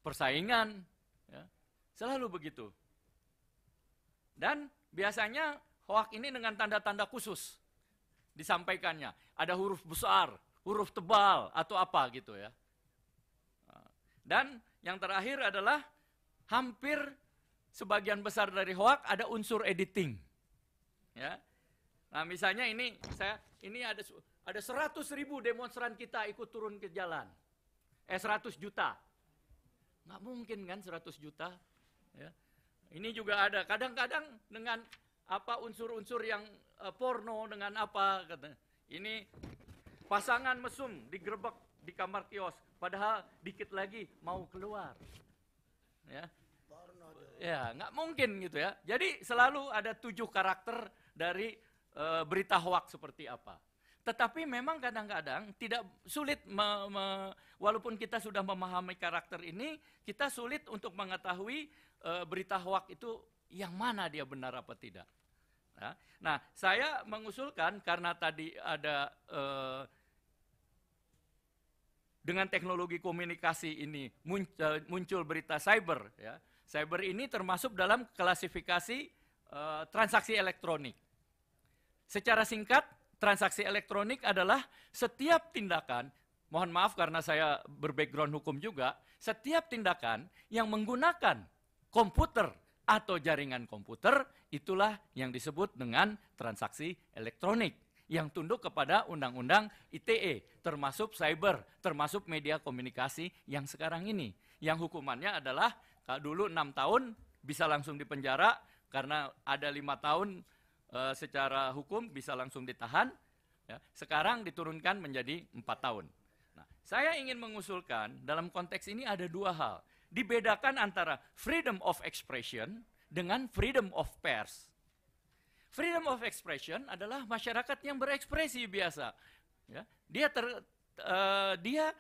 persaingan, ya. selalu begitu. Dan biasanya hoak ini dengan tanda-tanda khusus disampaikannya. Ada huruf besar, huruf tebal, atau apa gitu ya. Dan yang terakhir adalah hampir sebagian besar dari hoak ada unsur editing. Ya. Nah, misalnya ini saya ini ada ada 100 ribu demonstran kita ikut turun ke jalan. Eh 100 juta. Nggak mungkin kan 100 juta. Ya. Ini juga ada kadang-kadang dengan apa unsur-unsur yang uh, porno dengan apa kata Ini pasangan mesum digerebek di kamar kios padahal dikit lagi mau keluar. Ya. Ya, nggak mungkin gitu ya. Jadi selalu ada tujuh karakter dari uh, berita hoax seperti apa. Tetapi memang kadang-kadang tidak sulit, me, me, walaupun kita sudah memahami karakter ini, kita sulit untuk mengetahui e, berita hoax itu yang mana dia benar apa tidak. Ya. Nah, saya mengusulkan karena tadi ada e, dengan teknologi komunikasi ini muncul, muncul berita cyber. Ya. Cyber ini termasuk dalam klasifikasi e, transaksi elektronik. Secara singkat, transaksi elektronik adalah setiap tindakan, mohon maaf karena saya berbackground hukum juga, setiap tindakan yang menggunakan komputer atau jaringan komputer itulah yang disebut dengan transaksi elektronik yang tunduk kepada undang-undang ITE, termasuk cyber, termasuk media komunikasi yang sekarang ini. Yang hukumannya adalah dulu enam tahun bisa langsung dipenjara karena ada lima tahun e, secara hukum bisa langsung ditahan. Ya. Sekarang diturunkan menjadi empat tahun. Nah, saya ingin mengusulkan dalam konteks ini ada dua hal. Dibedakan antara freedom of expression dengan freedom of pers. Freedom of expression adalah masyarakat yang berekspresi biasa. Ya, dia ter, uh, dia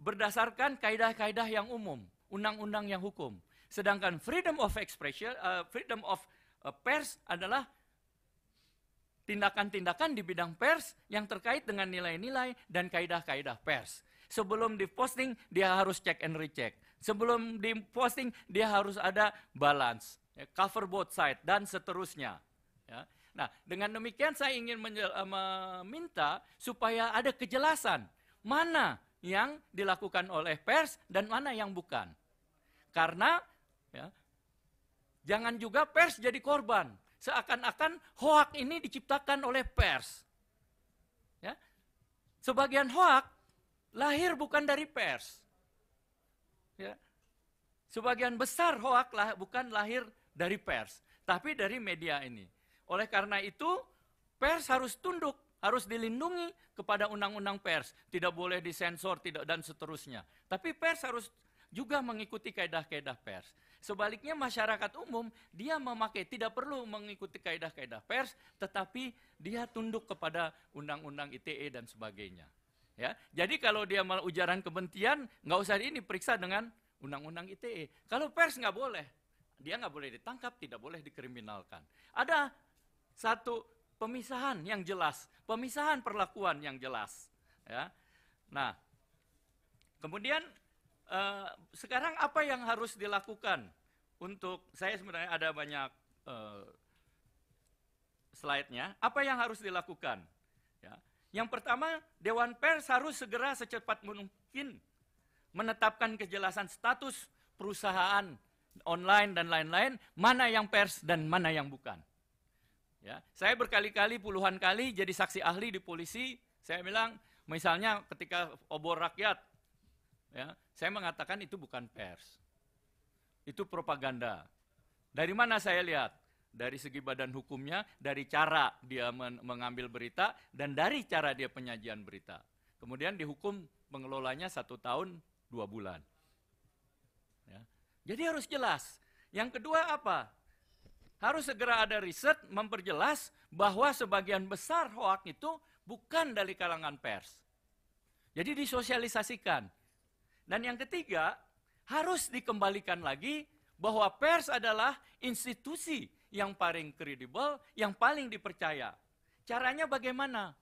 berdasarkan kaidah-kaidah yang umum, undang-undang yang hukum. Sedangkan freedom of expression, uh, freedom of Eh, pers adalah tindakan-tindakan di bidang pers yang terkait dengan nilai-nilai dan kaedah-kaedah pers. Sebelum diposting, dia harus check and recheck. Sebelum diposting, dia harus ada balance, ya, cover both side, dan seterusnya. Ya. Nah, dengan demikian saya ingin eh, meminta supaya ada kejelasan mana yang dilakukan oleh pers dan mana yang bukan. Karena ya, Jangan juga pers jadi korban. Seakan-akan hoak ini diciptakan oleh pers. Ya. Sebagian hoak lahir bukan dari pers. Ya. Sebagian besar hoak lah, bukan lahir dari pers, tapi dari media ini. Oleh karena itu, pers harus tunduk, harus dilindungi kepada undang-undang pers, tidak boleh disensor, tidak dan seterusnya. Tapi pers harus juga mengikuti kaedah-kaedah pers. Sebaliknya masyarakat umum dia memakai tidak perlu mengikuti kaedah-kaedah pers, tetapi dia tunduk kepada undang-undang ITE dan sebagainya. Ya, jadi kalau dia malah ujaran kebencian nggak usah ini periksa dengan undang-undang ITE. Kalau pers nggak boleh, dia nggak boleh ditangkap, tidak boleh dikriminalkan. Ada satu pemisahan yang jelas, pemisahan perlakuan yang jelas. Ya, nah, kemudian Eh, sekarang apa yang harus dilakukan untuk saya sebenarnya ada banyak uh, slide-nya. Apa yang harus dilakukan? Ya. Yang pertama, Dewan Pers harus segera secepat mungkin menetapkan kejelasan status perusahaan online dan lain-lain, mana yang pers dan mana yang bukan. Ya, saya berkali-kali puluhan kali jadi saksi ahli di polisi, saya bilang misalnya ketika obor rakyat, ya, saya mengatakan itu bukan pers. Itu propaganda. Dari mana saya lihat? Dari segi badan hukumnya, dari cara dia men mengambil berita, dan dari cara dia penyajian berita. Kemudian dihukum mengelolanya satu tahun dua bulan. Ya. Jadi harus jelas. Yang kedua apa? Harus segera ada riset memperjelas bahwa sebagian besar hoak itu bukan dari kalangan pers. Jadi disosialisasikan. Dan yang ketiga, harus dikembalikan lagi bahwa pers adalah institusi yang paling kredibel, yang paling dipercaya. Caranya bagaimana?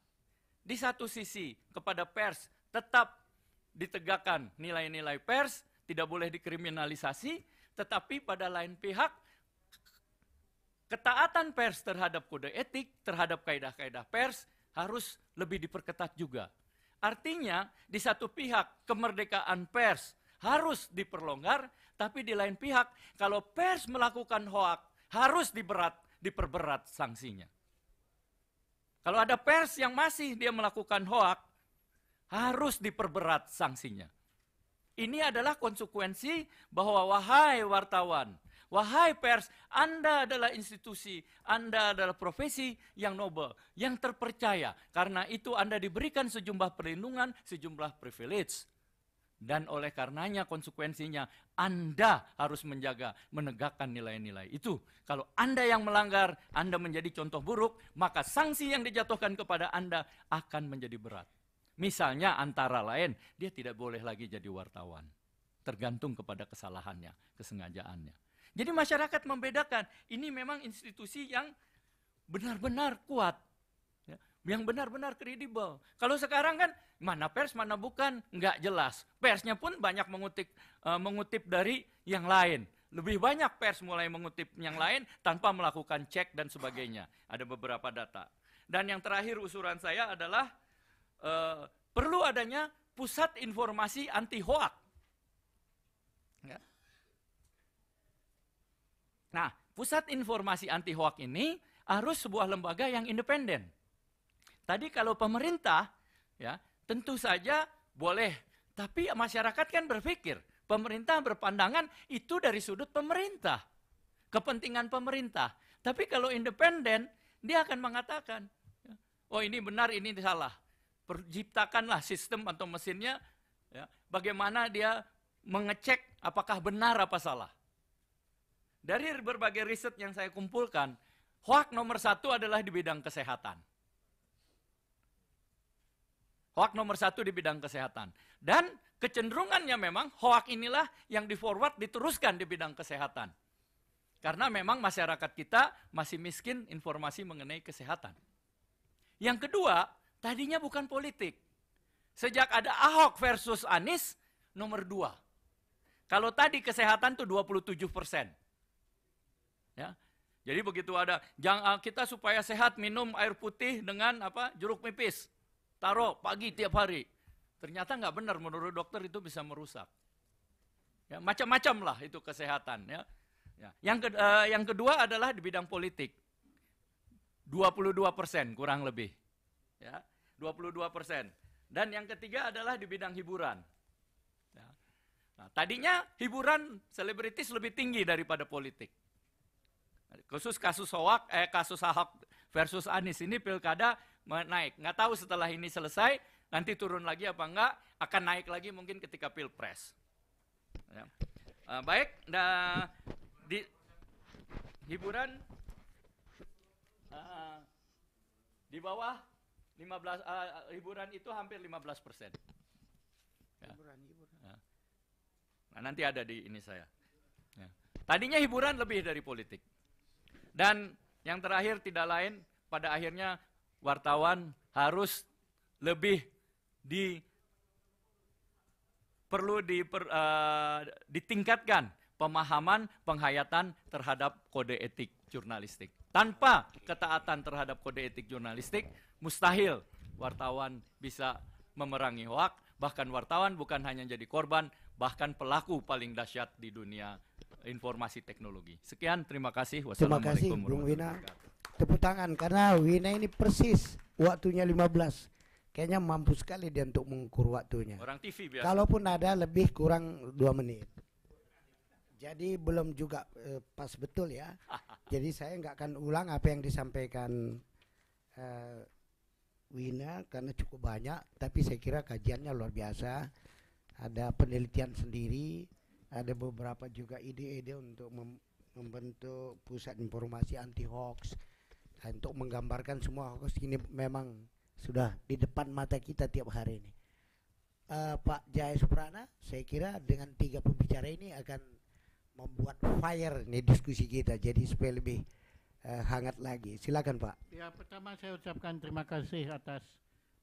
Di satu sisi, kepada pers tetap ditegakkan nilai-nilai pers, tidak boleh dikriminalisasi, tetapi pada lain pihak ketaatan pers terhadap kode etik, terhadap kaedah-kaedah pers harus lebih diperketat juga. Artinya, di satu pihak kemerdekaan pers harus diperlonggar, tapi di lain pihak kalau pers melakukan hoak harus diberat, diperberat sanksinya. Kalau ada pers yang masih dia melakukan hoak, harus diperberat sanksinya. Ini adalah konsekuensi bahwa wahai wartawan, Wahai pers, Anda adalah institusi, Anda adalah profesi yang nobel, yang terpercaya. Karena itu Anda diberikan sejumlah perlindungan, sejumlah privilege. Dan oleh karenanya konsekuensinya Anda harus menjaga, menegakkan nilai-nilai itu. Kalau Anda yang melanggar, Anda menjadi contoh buruk, maka sanksi yang dijatuhkan kepada Anda akan menjadi berat. Misalnya antara lain, dia tidak boleh lagi jadi wartawan. Tergantung kepada kesalahannya, kesengajaannya. Jadi masyarakat membedakan, ini memang institusi yang benar-benar kuat. Ya, yang benar-benar kredibel. Kalau sekarang kan mana pers mana bukan nggak jelas. Persnya pun banyak mengutip eh, mengutip dari yang lain. Lebih banyak pers mulai mengutip yang lain tanpa melakukan cek dan sebagainya. Ada beberapa data. Dan yang terakhir usulan saya adalah uh, perlu adanya pusat informasi anti hoak. Nah, pusat informasi anti hoax ini harus sebuah lembaga yang independen. Tadi kalau pemerintah, ya tentu saja boleh, tapi masyarakat kan berpikir, pemerintah berpandangan itu dari sudut pemerintah, kepentingan pemerintah. Tapi kalau independen, dia akan mengatakan, ya, oh ini benar, ini salah. Perciptakanlah sistem atau mesinnya, ya, bagaimana dia mengecek apakah benar apa salah. Dari berbagai riset yang saya kumpulkan, hoak nomor satu adalah di bidang kesehatan. Hoak nomor satu di bidang kesehatan. Dan kecenderungannya memang hoak inilah yang di forward diteruskan di bidang kesehatan. Karena memang masyarakat kita masih miskin informasi mengenai kesehatan. Yang kedua, tadinya bukan politik. Sejak ada Ahok versus Anies, nomor dua. Kalau tadi kesehatan tuh 27 persen. Ya. Jadi begitu ada jangan ah, kita supaya sehat minum air putih dengan apa jeruk nipis. Taruh pagi tiap hari. Ternyata nggak benar menurut dokter itu bisa merusak. Ya, macam-macam lah itu kesehatan ya. ya. Yang ke, uh, yang kedua adalah di bidang politik. 22 persen kurang lebih. Ya, 22 persen. Dan yang ketiga adalah di bidang hiburan. Ya. Nah, tadinya hiburan selebritis lebih tinggi daripada politik. Khusus kasus hoak, eh, kasus Ahok versus Anies ini pilkada naik. Nggak tahu setelah ini selesai, nanti turun lagi apa enggak, akan naik lagi mungkin ketika pilpres. Ya. Uh, baik, nah, di hiburan uh, di bawah 15 uh, eh, hiburan itu hampir 15 persen. Ya. ya. Nah, nanti ada di ini saya. Ya. Tadinya hiburan lebih dari politik. Dan yang terakhir tidak lain, pada akhirnya wartawan harus lebih di perlu diper, uh, eh, ditingkatkan pemahaman penghayatan terhadap kode etik jurnalistik. Tanpa ketaatan terhadap kode etik jurnalistik, mustahil wartawan bisa memerangi hoak, bahkan wartawan bukan hanya jadi korban, bahkan pelaku paling dahsyat di dunia informasi teknologi. Sekian, terima kasih. terima kasih, Bung Wina. Tepuk tangan karena Wina ini persis waktunya 15 kayaknya mampu sekali dia untuk mengukur waktunya. Orang TV biasa. Kalaupun ada lebih kurang dua menit. Jadi belum juga eh, pas betul ya. Jadi saya nggak akan ulang apa yang disampaikan eh, Wina karena cukup banyak. Tapi saya kira kajiannya luar biasa. Ada penelitian sendiri ada beberapa juga ide-ide untuk mem membentuk pusat informasi anti hoax dan nah, untuk menggambarkan semua hoax ini memang sudah di depan mata kita tiap hari ini. Uh, Pak Jaya Suprana, saya kira dengan tiga pembicara ini akan membuat fire nih diskusi kita jadi supaya lebih uh, hangat lagi. Silakan Pak. Ya pertama saya ucapkan terima kasih atas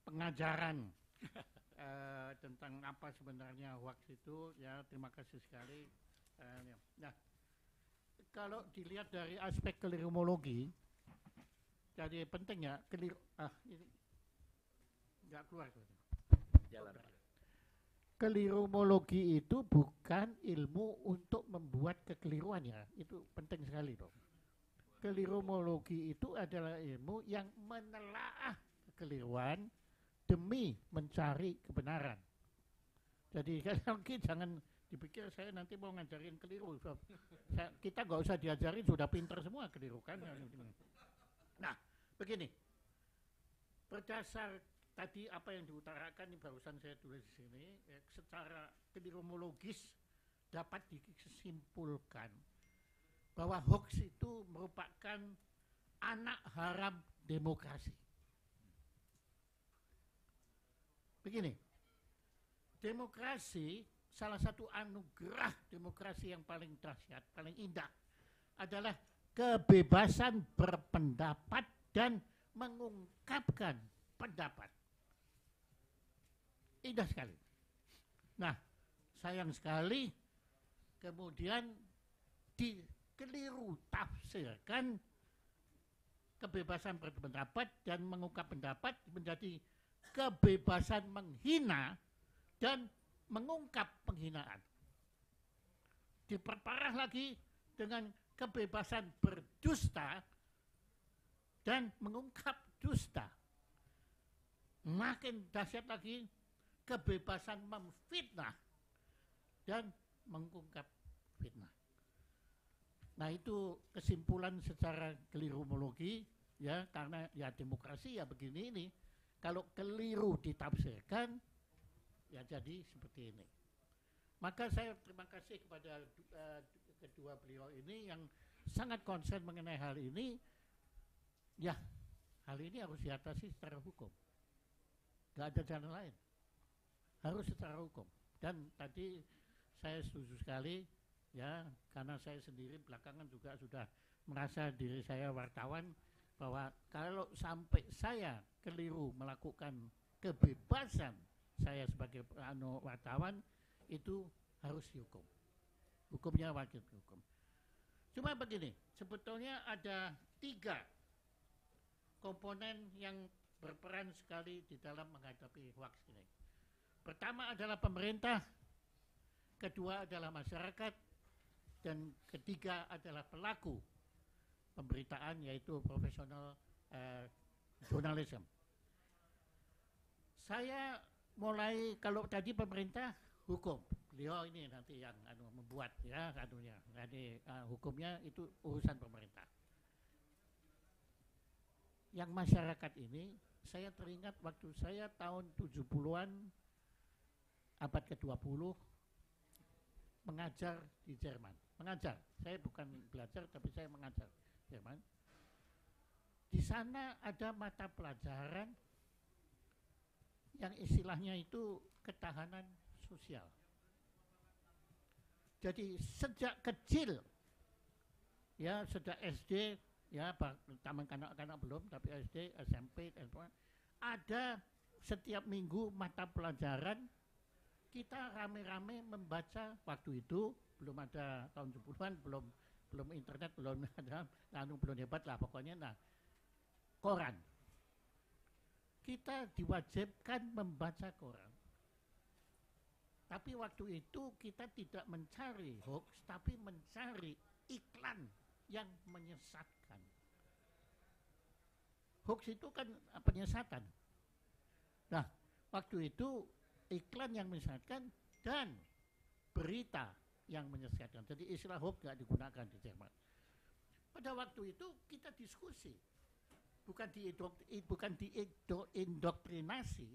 pengajaran uh, tentang apa sebenarnya hoax itu ya terima kasih sekali. Uh, nah, kalau dilihat dari aspek kelirumologi, jadi penting ya kelir ah ini nggak keluar jalan. Kelirumologi itu bukan ilmu untuk membuat kekeliruan ya, itu penting sekali dong. Kelirumologi itu adalah ilmu yang menelaah kekeliruan demi mencari kebenaran. Jadi kalau jangan dipikir saya nanti mau ngajarin keliru. So, saya, kita gak usah diajarin sudah pinter semua keliru kan. Nah begini, berdasar tadi apa yang diutarakan ini barusan saya tulis di sini, ya, secara kelirumologis dapat disimpulkan bahwa hoax itu merupakan anak haram demokrasi. Begini, demokrasi salah satu anugerah demokrasi yang paling dahsyat, paling indah adalah kebebasan berpendapat dan mengungkapkan pendapat. Indah sekali. Nah, sayang sekali kemudian dikeliru tafsirkan kebebasan berpendapat dan mengungkap pendapat menjadi kebebasan menghina dan mengungkap penghinaan. Diperparah lagi dengan kebebasan berdusta dan mengungkap dusta. Makin dahsyat lagi kebebasan memfitnah dan mengungkap fitnah. Nah itu kesimpulan secara kelirumologi ya karena ya demokrasi ya begini ini. Kalau keliru ditafsirkan, ya jadi seperti ini. Maka saya terima kasih kepada uh, kedua beliau ini yang sangat konsen mengenai hal ini. Ya, hal ini harus diatasi secara hukum. Gak ada jalan lain. Harus secara hukum. Dan tadi saya setuju sekali ya karena saya sendiri belakangan juga sudah merasa diri saya wartawan bahwa kalau sampai saya keliru melakukan kebebasan saya sebagai anu wartawan itu harus dihukum. Hukumnya wajib hukum. Cuma begini, sebetulnya ada tiga komponen yang berperan sekali di dalam menghadapi hoax ini. Pertama adalah pemerintah, kedua adalah masyarakat, dan ketiga adalah pelaku pemberitaan yaitu profesional eh, jurnalisme. Saya mulai kalau tadi pemerintah hukum, beliau ini nanti yang anu membuat ya anunya, jadi uh, hukumnya itu urusan pemerintah. Yang masyarakat ini saya teringat waktu saya tahun 70-an abad ke-20 mengajar di Jerman. Mengajar. Saya bukan belajar tapi saya mengajar Jerman di sana ada mata pelajaran yang istilahnya itu ketahanan sosial. Jadi sejak kecil ya sejak SD ya taman kanak-kanak belum tapi SD, SMP, SMA ada setiap minggu mata pelajaran kita rame-rame membaca waktu itu belum ada tahun 70-an belum belum internet belum ada lalu belum hebat lah pokoknya nah koran. Kita diwajibkan membaca koran. Tapi waktu itu kita tidak mencari hoax, tapi mencari iklan yang menyesatkan. Hoax itu kan penyesatan. Nah, waktu itu iklan yang menyesatkan dan berita yang menyesatkan. Jadi istilah hoax tidak digunakan di Jerman. Pada waktu itu kita diskusi bukan di bukan diindoktrinasi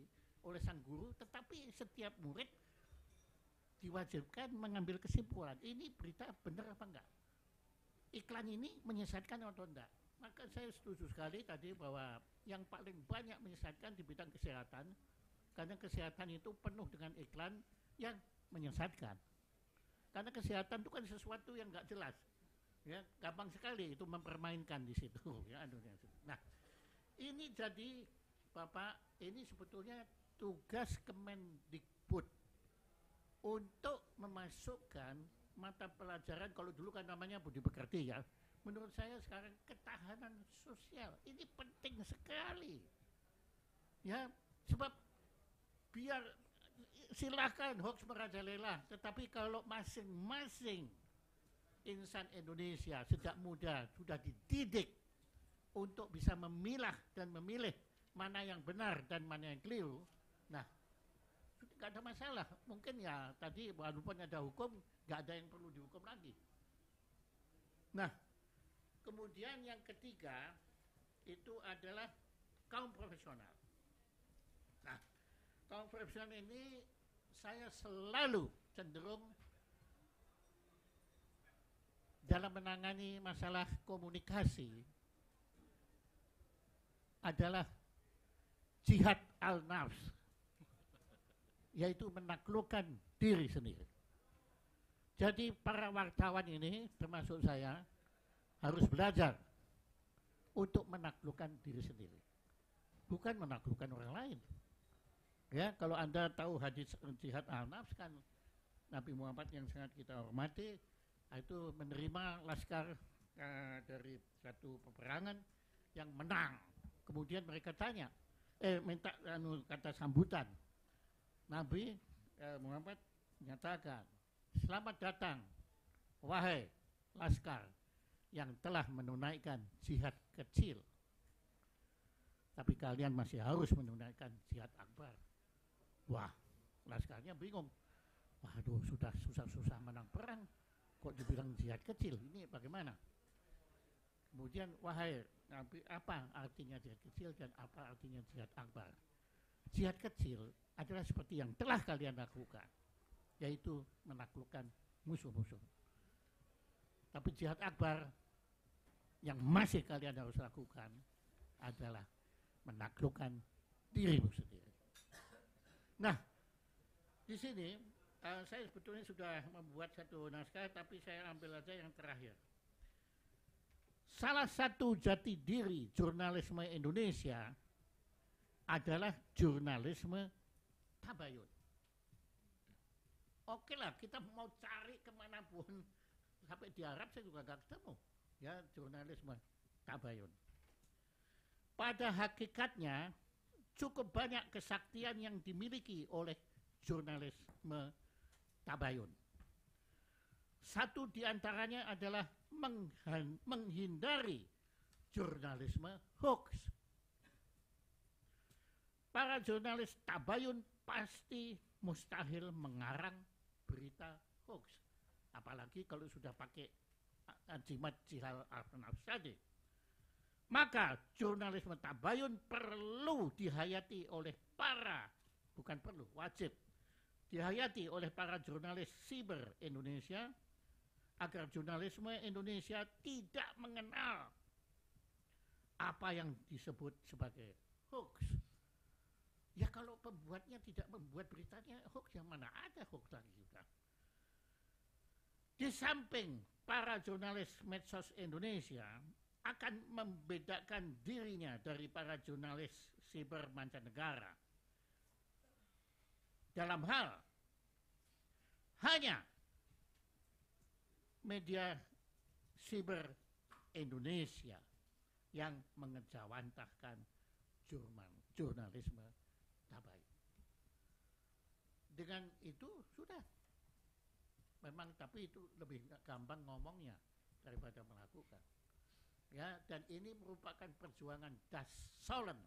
oleh sang guru, tetapi setiap murid diwajibkan mengambil kesimpulan ini berita benar apa enggak. Iklan ini menyesatkan atau enggak. Maka saya setuju sekali tadi bahwa yang paling banyak menyesatkan di bidang kesehatan karena kesehatan itu penuh dengan iklan yang menyesatkan. Karena kesehatan itu kan sesuatu yang enggak jelas, ya gampang sekali itu mempermainkan di situ. Ya, nah, ini jadi Bapak, ini sebetulnya tugas Kemendikbud untuk memasukkan mata pelajaran kalau dulu kan namanya budi pekerti ya. Menurut saya sekarang ketahanan sosial ini penting sekali. Ya, sebab biar silakan hoax merajalela, tetapi kalau masing-masing insan Indonesia sejak muda sudah dididik untuk bisa memilah dan memilih mana yang benar dan mana yang keliru, nah tidak ada masalah. Mungkin ya tadi walaupun ada hukum, nggak ada yang perlu dihukum lagi. Nah, kemudian yang ketiga itu adalah kaum profesional. Nah, kaum profesional ini saya selalu cenderung dalam menangani masalah komunikasi adalah jihad al-nafs, yaitu menaklukkan diri sendiri. Jadi para wartawan ini, termasuk saya, harus belajar untuk menaklukkan diri sendiri. Bukan menaklukkan orang lain. Ya, kalau Anda tahu hadis jihad al-nafs kan Nabi Muhammad yang sangat kita hormati itu menerima laskar uh, dari satu peperangan yang menang Kemudian mereka tanya, eh minta anu, kata sambutan. Nabi eh, Muhammad menyatakan, selamat datang wahai laskar yang telah menunaikan jihad kecil. Tapi kalian masih harus menunaikan jihad akbar. Wah, laskarnya bingung. Waduh, sudah susah-susah menang perang, kok dibilang jihad kecil? Ini bagaimana? Kemudian wahai Nabi, apa artinya jihad kecil dan apa artinya jihad akbar? Jihad kecil adalah seperti yang telah kalian lakukan, yaitu menaklukkan musuh-musuh. Tapi jihad akbar yang masih kalian harus lakukan adalah menaklukkan dirimu sendiri. Nah, di sini uh, saya sebetulnya sudah membuat satu naskah, tapi saya ambil aja yang terakhir salah satu jati diri jurnalisme Indonesia adalah jurnalisme tabayun. Oke lah, kita mau cari kemanapun sampai di Arab saya juga gak ketemu ya jurnalisme tabayun. Pada hakikatnya cukup banyak kesaktian yang dimiliki oleh jurnalisme tabayun. Satu di antaranya adalah menghindari jurnalisme hoax. Para jurnalis tabayun pasti mustahil mengarang berita hoax. Apalagi kalau sudah pakai jimat jihal al saja. tadi. Maka jurnalisme tabayun perlu dihayati oleh para, bukan perlu, wajib dihayati oleh para jurnalis siber Indonesia agar jurnalisme Indonesia tidak mengenal apa yang disebut sebagai hoax. Ya kalau pembuatnya tidak membuat beritanya hoax, yang mana ada hoax lagi sudah. Di samping para jurnalis medsos Indonesia akan membedakan dirinya dari para jurnalis siber mancanegara. Dalam hal hanya media siber Indonesia yang mengejawantahkan jurnal, jurnalisme tabai. Dengan itu sudah. Memang tapi itu lebih gampang ngomongnya daripada melakukan. Ya, dan ini merupakan perjuangan das solen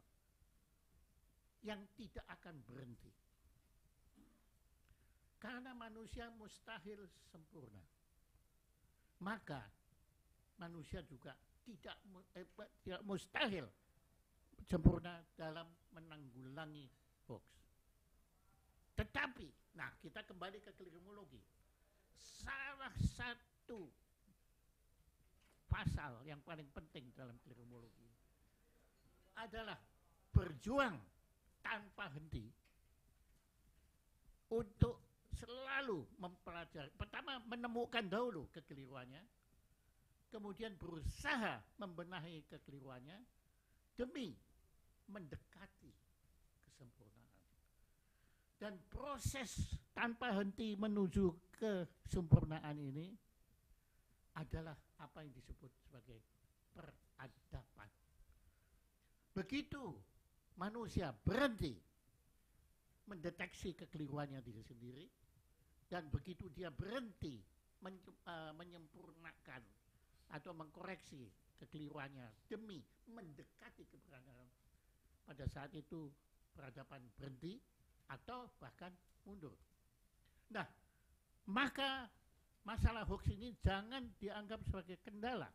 yang tidak akan berhenti. Karena manusia mustahil sempurna maka manusia juga tidak eh, tidak mustahil sempurna dalam menanggulangi hoax. Tetapi, nah kita kembali ke kriminologi. Salah satu pasal yang paling penting dalam kriminologi adalah berjuang tanpa henti untuk selalu mempelajari, pertama menemukan dahulu kekeliruannya, kemudian berusaha membenahi kekeliruannya demi mendekati kesempurnaan. Dan proses tanpa henti menuju kesempurnaan ini adalah apa yang disebut sebagai peradaban. Begitu manusia berhenti mendeteksi kekeliruannya diri sendiri, dan begitu dia berhenti eh, menyempurnakan atau mengkoreksi kekeliruannya demi mendekati kebenaran pada saat itu peradaban berhenti atau bahkan mundur. Nah, maka masalah hoax ini jangan dianggap sebagai kendala.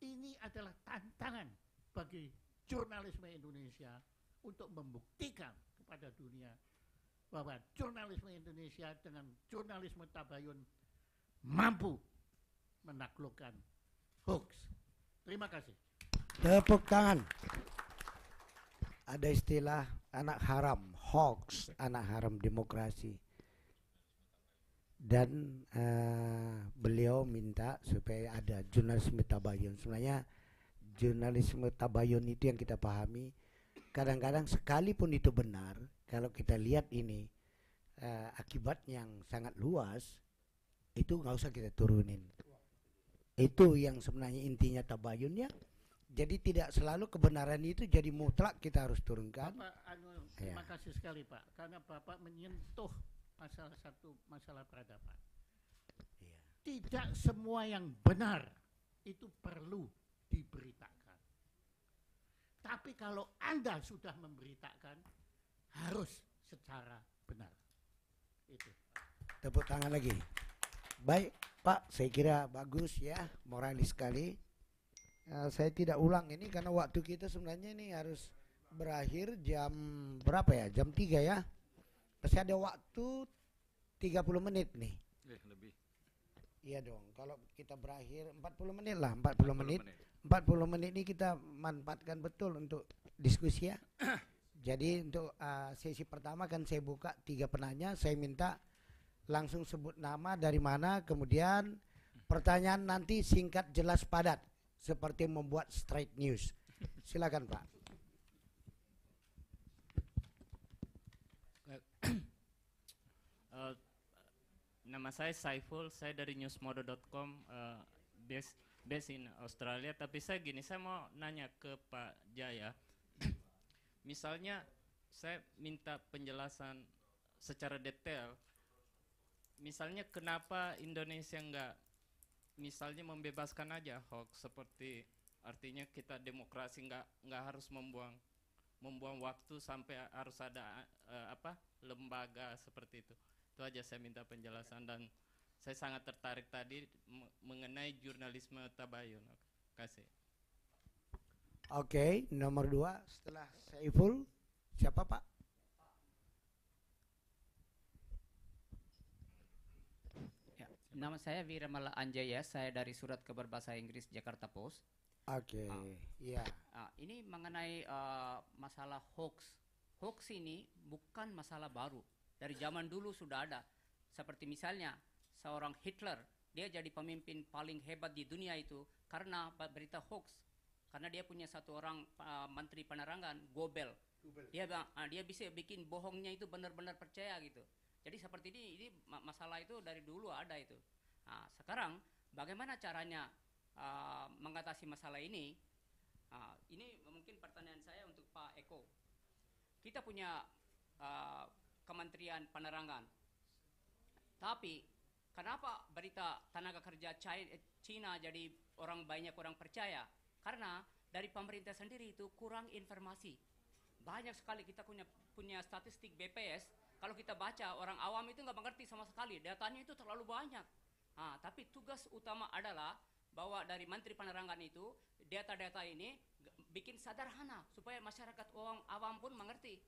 Ini adalah tantangan bagi jurnalisme Indonesia untuk membuktikan kepada dunia bahwa jurnalisme Indonesia dengan jurnalisme tabayun mampu menaklukkan hoax. Terima kasih. Tepuk tangan. Ada istilah anak haram, hoax, anak haram demokrasi. Dan uh, beliau minta supaya ada jurnalisme tabayun. Sebenarnya jurnalisme tabayun itu yang kita pahami. Kadang-kadang sekalipun itu benar, kalau kita lihat ini uh, akibat yang sangat luas itu nggak usah kita turunin itu yang sebenarnya intinya tabayun ya. jadi tidak selalu kebenaran itu jadi mutlak kita harus turunkan Bapak, anu, terima ya. kasih sekali Pak karena Bapak menyentuh masalah satu masalah peradaban iya. tidak semua yang benar itu perlu diberitakan tapi kalau Anda sudah memberitakan harus secara benar. Itu. Tepuk tangan lagi. Baik, Pak, saya kira bagus ya, moralis sekali. Uh, saya tidak ulang ini karena waktu kita sebenarnya ini harus berakhir jam berapa ya? Jam 3 ya. Masih ada waktu 30 menit nih. Eh, lebih. Iya dong, kalau kita berakhir 40 menit lah, 40, 40 menit. menit. 40 menit ini kita manfaatkan betul untuk diskusi ya. Jadi untuk uh, sesi pertama kan saya buka tiga penanya, saya minta langsung sebut nama dari mana, kemudian pertanyaan nanti singkat jelas padat seperti membuat straight news. Silakan Pak. Eh, eh, nama saya Saiful, saya dari newsmodo.com uh, eh, base base in Australia. Tapi saya gini, saya mau nanya ke Pak Jaya misalnya saya minta penjelasan secara detail misalnya kenapa Indonesia nggak misalnya membebaskan aja hoax seperti artinya kita demokrasi nggak nggak harus membuang membuang waktu sampai harus ada uh, apa lembaga seperti itu itu aja saya minta penjelasan dan saya sangat tertarik tadi mengenai jurnalisme tabayun. kasih. Oke, nomor dua setelah Saiful siapa Pak? Ya, nama saya Wiramala Anjaya, saya dari Surat Kabar Bahasa Inggris Jakarta Post. Oke, okay, uh, ya. Yeah. Uh, ini mengenai uh, masalah hoax. Hoax ini bukan masalah baru. Dari zaman dulu sudah ada. Seperti misalnya seorang Hitler, dia jadi pemimpin paling hebat di dunia itu karena berita hoax karena dia punya satu orang uh, menteri penerangan Gobel. Dia bang, uh, ah, dia bisa bikin bohongnya itu benar-benar percaya gitu. Jadi seperti ini ini masalah itu dari dulu ada itu. Nah, sekarang bagaimana caranya uh, mengatasi masalah ini? Uh, ini mungkin pertanyaan saya untuk Pak Eko. Kita punya uh, Kementerian Penerangan, tapi kenapa berita tenaga kerja China jadi orang banyak orang percaya? Karena dari pemerintah sendiri itu kurang informasi. Banyak sekali kita punya punya statistik BPS. Kalau kita baca orang awam itu nggak mengerti sama sekali. Datanya itu terlalu banyak. Nah, tapi tugas utama adalah bahwa dari Menteri Penerangan itu data-data ini bikin sederhana supaya masyarakat orang awam pun mengerti.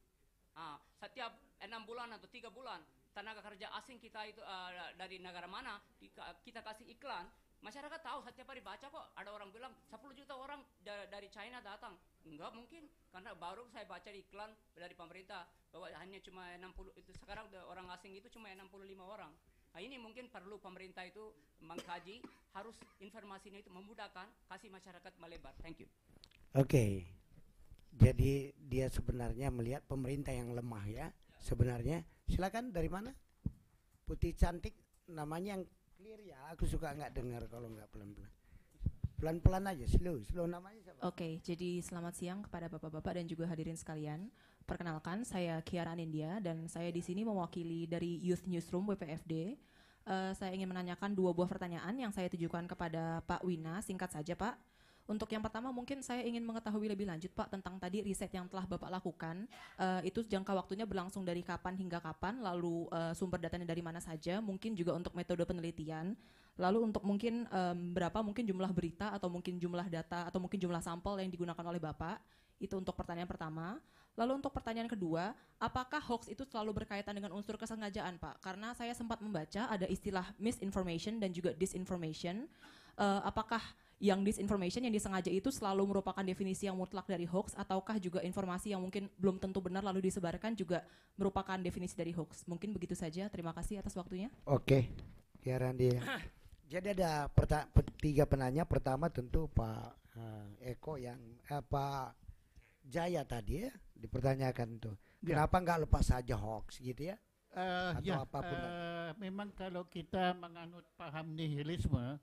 Nah, setiap enam bulan atau tiga bulan tenaga kerja asing kita itu uh, dari negara mana kita kasih iklan Masyarakat tahu setiap hari baca kok ada orang bilang 10 juta orang da dari China datang. Enggak mungkin karena baru saya baca di iklan dari pemerintah bahwa hanya cuma 60 itu sekarang orang asing itu cuma 65 orang. Nah, ini mungkin perlu pemerintah itu mengkaji harus informasinya itu memudahkan kasih masyarakat melebar. Thank you. Oke. Okay. Jadi dia sebenarnya melihat pemerintah yang lemah ya. Sebenarnya silakan dari mana? Putih cantik namanya yang clear ya aku suka nggak dengar kalau nggak pelan-pelan pelan-pelan aja slow slow namanya Oke, okay, jadi selamat siang kepada bapak-bapak dan juga hadirin sekalian. Perkenalkan saya Kiara Nindya dan saya di sini mewakili dari Youth Newsroom WPFD. Uh, eh, saya ingin menanyakan dua buah pertanyaan yang saya tujukan kepada Pak Wina, singkat saja Pak. Untuk yang pertama mungkin saya ingin mengetahui lebih lanjut Pak tentang tadi riset yang telah Bapak lakukan. Uh, itu jangka waktunya berlangsung dari kapan hingga kapan, lalu uh, sumber datanya dari mana saja, mungkin juga untuk metode penelitian. Lalu untuk mungkin um, berapa mungkin jumlah berita atau mungkin jumlah data atau mungkin jumlah sampel yang digunakan oleh Bapak. Itu untuk pertanyaan pertama. Lalu untuk pertanyaan kedua, apakah hoax itu selalu berkaitan dengan unsur kesengajaan, Pak? Karena saya sempat membaca ada istilah misinformation dan juga disinformation. Uh, apakah yang disinformation yang disengaja itu selalu merupakan definisi yang mutlak dari hoax ataukah juga informasi yang mungkin belum tentu benar lalu disebarkan juga merupakan definisi dari hoax. Mungkin begitu saja. Terima kasih atas waktunya. Oke. Okay. Ya Randi. Ya. Ah. Jadi ada tiga penanya. Pertama tentu Pak eh, Eko yang eh, Pak Jaya tadi ya dipertanyakan itu Ya. Kenapa nggak lepas saja hoax gitu ya? Uh, Atau ya, apapun. Uh, memang kalau kita menganut paham nihilisme,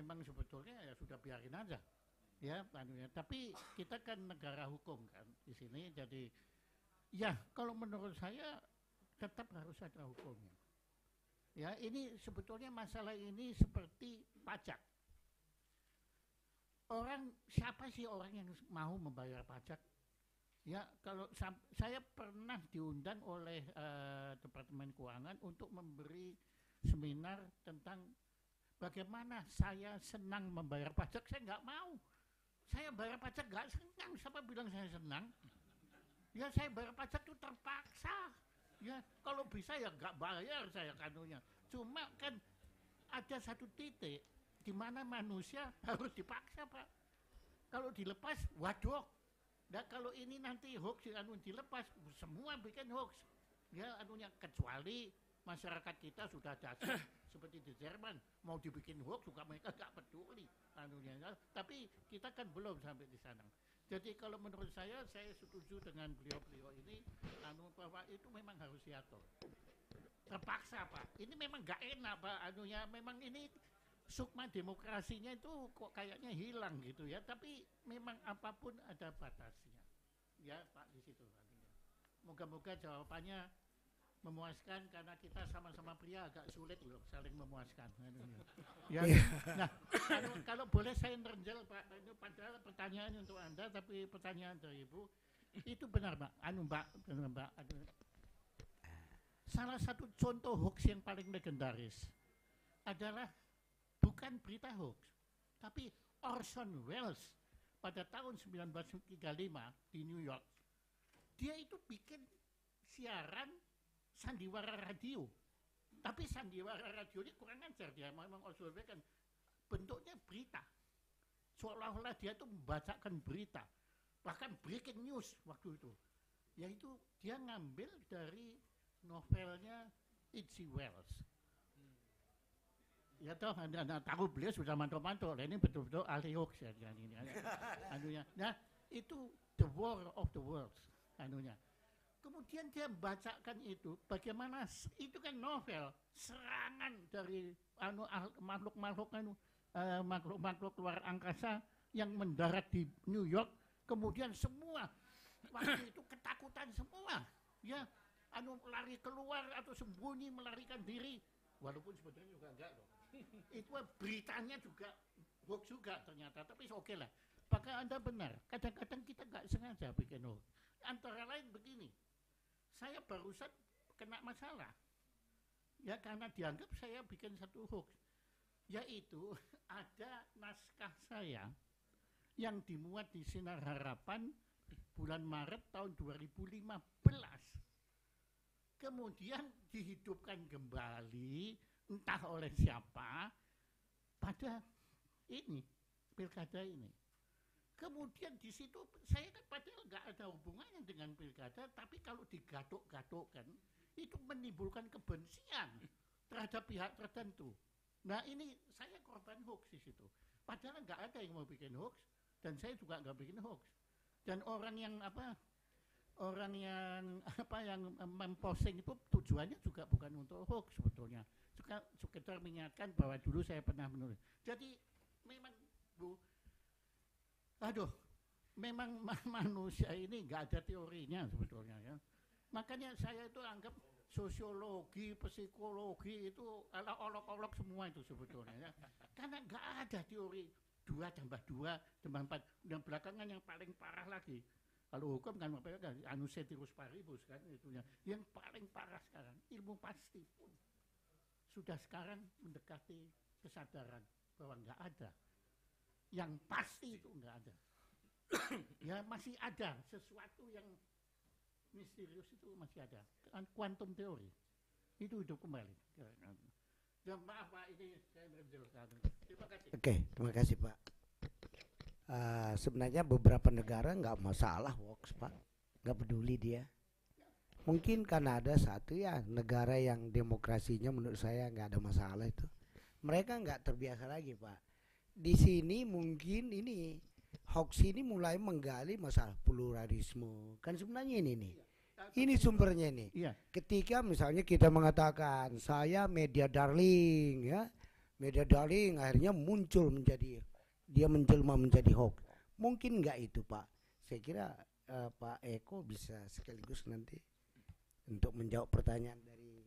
memang sebetulnya ya sudah biarin aja ya anunya. tapi kita kan negara hukum kan di sini jadi ya kalau menurut saya tetap harus ada hukumnya ya ini sebetulnya masalah ini seperti pajak orang siapa sih orang yang mau membayar pajak ya kalau saya pernah diundang oleh uh, departemen keuangan untuk memberi seminar tentang bagaimana saya senang membayar pajak, saya nggak mau. Saya bayar pajak nggak senang, siapa bilang saya senang? Ya saya bayar pajak itu terpaksa. Ya kalau bisa ya nggak bayar saya kanunya. Cuma kan ada satu titik di mana manusia harus dipaksa pak. Kalau dilepas, waduh. Nah kalau ini nanti hoax ya, anu dilepas, semua bikin hoax. Ya anunya kecuali masyarakat kita sudah dasar seperti di Jerman mau dibikin hoax juga mereka gak peduli anunya tapi kita kan belum sampai di sana jadi kalau menurut saya saya setuju dengan beliau-beliau ini anu bahwa itu memang harus diatur terpaksa pak ini memang nggak enak pak anunya memang ini sukma demokrasinya itu kok kayaknya hilang gitu ya tapi memang apapun ada batasnya ya pak di situ moga-moga jawabannya memuaskan karena kita sama-sama pria agak sulit loh saling memuaskan. Ya. Nah, kalau, kalau boleh saya terjel Pak, itu padahal pertanyaan untuk Anda tapi pertanyaan dari Ibu itu benar Pak, anu Mbak, benar Mbak. Anu. Salah satu contoh hoax yang paling legendaris adalah bukan berita hoax, tapi Orson Welles pada tahun 1935 di New York. Dia itu bikin siaran sandiwara radio. Tapi sandiwara radio ini kurang ajar dia memang Oswald kan bentuknya berita. Seolah-olah dia itu membacakan berita. Bahkan breaking news waktu itu. Yaitu dia ngambil dari novelnya H.G. Wells. Ya toh anda, anda tahu beliau sudah mantul-mantul. Ini betul-betul ahli hoax ya. Anunya. Nah, itu The War of the Worlds anunya. Kemudian dia bacakan itu, bagaimana itu kan novel, serangan dari anu ah, makhluk-makhluk anu eh, makhluk-makhluk luar angkasa yang mendarat di New York, kemudian semua waktu itu ketakutan semua, ya anu lari keluar atau sembunyi melarikan diri, walaupun sebetulnya juga enggak loh. itu beritanya juga hoax juga ternyata, tapi oke okay lah. Apakah Anda benar, kadang-kadang kita enggak sengaja bikin hoax. Antara lain begini, saya barusan kena masalah. Ya karena dianggap saya bikin satu hoax. Yaitu ada naskah saya yang dimuat di Sinar Harapan bulan Maret tahun 2015. Kemudian dihidupkan kembali entah oleh siapa pada ini pilkada ini. Kemudian di situ saya kan padahal nggak ada hubungannya dengan pilkada, tapi kalau digatuk-gatukkan itu menimbulkan kebencian terhadap pihak tertentu. Nah ini saya korban hoax di situ. Padahal nggak ada yang mau bikin hoax dan saya juga nggak bikin hoax. Dan orang yang apa orang yang apa yang memposting itu tujuannya juga bukan untuk hoax sebetulnya. Suka sekedar mengingatkan bahwa dulu saya pernah menulis. Jadi memang Bu aduh memang manusia ini nggak ada teorinya sebetulnya ya makanya saya itu anggap sosiologi psikologi itu ala olok-olok semua itu sebetulnya ya karena nggak ada teori dua tambah dua tambah empat dan belakangan yang paling parah lagi kalau hukum kan apa kan anusetirus paribus kan itunya yang paling parah sekarang ilmu pasti pun sudah sekarang mendekati kesadaran bahwa nggak ada yang pasti itu enggak ada. ya masih ada sesuatu yang misterius itu masih ada. Kan kuantum teori itu hidup kembali. Ya, maaf Pak, ini saya Terima kasih. Oke, okay, terima kasih Pak. Uh, sebenarnya beberapa negara nggak masalah hoax Pak, nggak peduli dia. Mungkin karena ada satu ya negara yang demokrasinya menurut saya nggak ada masalah itu. Mereka nggak terbiasa lagi Pak di sini mungkin ini hoax ini mulai menggali masalah pluralisme kan sebenarnya ini nih iya. ini sumbernya ini iya. ketika misalnya kita mengatakan saya media darling ya media darling akhirnya muncul menjadi dia menjelma menjadi hoax mungkin nggak itu pak saya kira uh, Pak Eko bisa sekaligus nanti untuk menjawab pertanyaan dari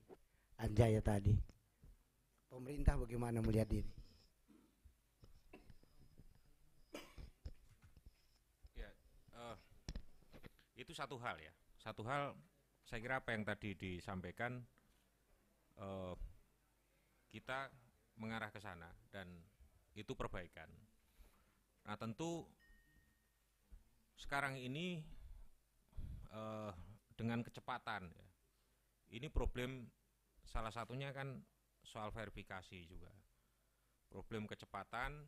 Anjaya tadi. Pemerintah bagaimana melihat ini? itu satu hal ya. Satu hal saya kira apa yang tadi disampaikan uh, kita mengarah ke sana dan itu perbaikan. Nah tentu sekarang ini uh, dengan kecepatan ya, ini problem salah satunya kan soal verifikasi juga problem kecepatan,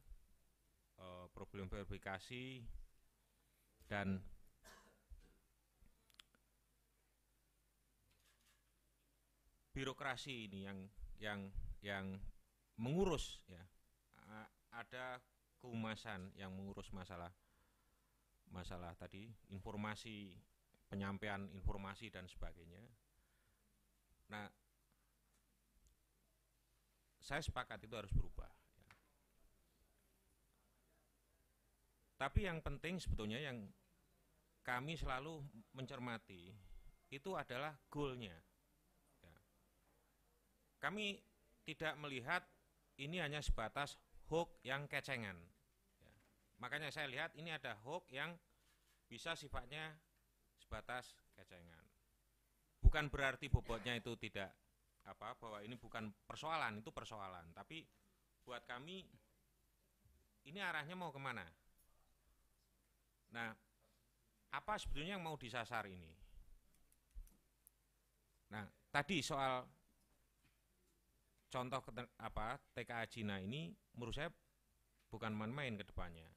uh, problem verifikasi dan birokrasi ini yang yang yang mengurus ya ada kehumasan yang mengurus masalah masalah tadi informasi penyampaian informasi dan sebagainya. Nah, saya sepakat itu harus berubah. Ya. Tapi yang penting sebetulnya yang kami selalu mencermati itu adalah goalnya kami tidak melihat ini hanya sebatas hoax yang kecengan. Ya. Makanya saya lihat ini ada hoax yang bisa sifatnya sebatas kecengan. Bukan berarti bobotnya itu tidak apa bahwa ini bukan persoalan itu persoalan tapi buat kami ini arahnya mau kemana nah apa sebetulnya yang mau disasar ini nah tadi soal contoh apa TKA Cina ini menurut saya bukan main-main ke depannya.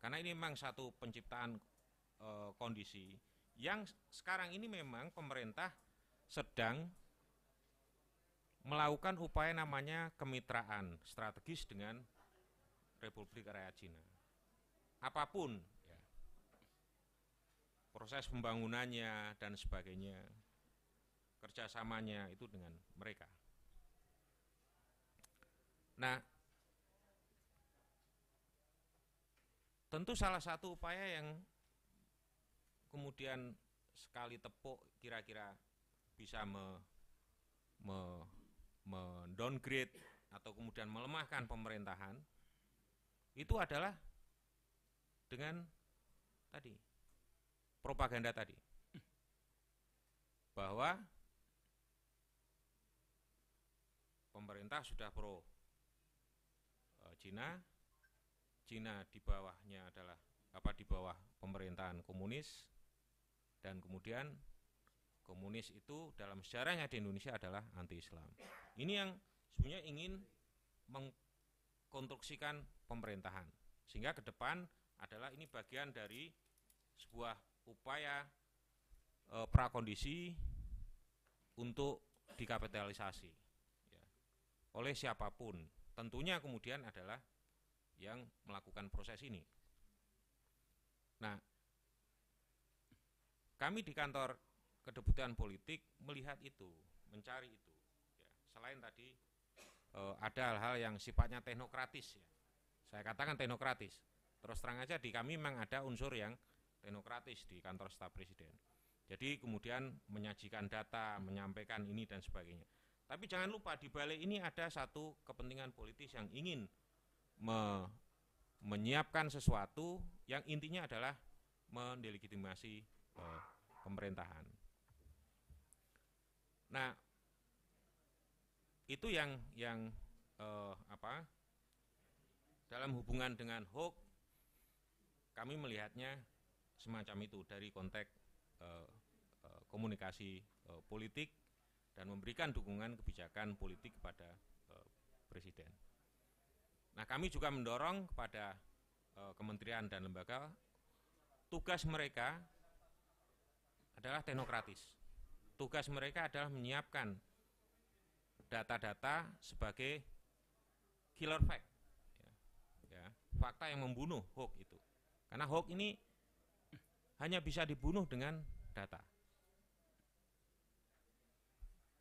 Karena ini memang satu penciptaan e, kondisi yang sekarang ini memang pemerintah sedang melakukan upaya namanya kemitraan strategis dengan Republik Rakyat Cina. Apapun ya, proses pembangunannya dan sebagainya, kerjasamanya itu dengan mereka. Nah, tentu salah satu upaya yang kemudian sekali tepuk kira-kira bisa me, me, me downgrade atau kemudian melemahkan pemerintahan itu adalah dengan tadi propaganda tadi bahwa pemerintah sudah pro Eh, Cina. Cina di bawahnya adalah apa di bawah pemerintahan komunis dan kemudian komunis itu dalam sejarahnya di Indonesia adalah anti-Islam. Ini yang sebenarnya ingin mengkonstruksikan pemerintahan sehingga ke depan adalah ini bagian dari sebuah upaya e, prakondisi untuk dikapitalisasi ya, oleh siapapun tentunya kemudian adalah yang melakukan proses ini. Nah, kami di kantor kedebutan politik melihat itu, mencari itu. Ya. selain tadi e, ada hal-hal yang sifatnya teknokratis ya. Saya katakan teknokratis. Terus terang aja di kami memang ada unsur yang teknokratis di kantor staf presiden. Jadi kemudian menyajikan data, menyampaikan ini dan sebagainya. Tapi jangan lupa di balik ini ada satu kepentingan politis yang ingin me menyiapkan sesuatu yang intinya adalah mendelegitimasi eh, pemerintahan. Nah, itu yang yang eh, apa dalam hubungan dengan hoax kami melihatnya semacam itu dari konteks eh, komunikasi eh, politik dan memberikan dukungan kebijakan politik kepada e, presiden. Nah, kami juga mendorong kepada e, kementerian dan lembaga tugas mereka adalah teknokratis. Tugas mereka adalah menyiapkan data-data sebagai killer fact. ya, ya fakta yang membunuh hoax itu. Karena hoax ini hanya bisa dibunuh dengan data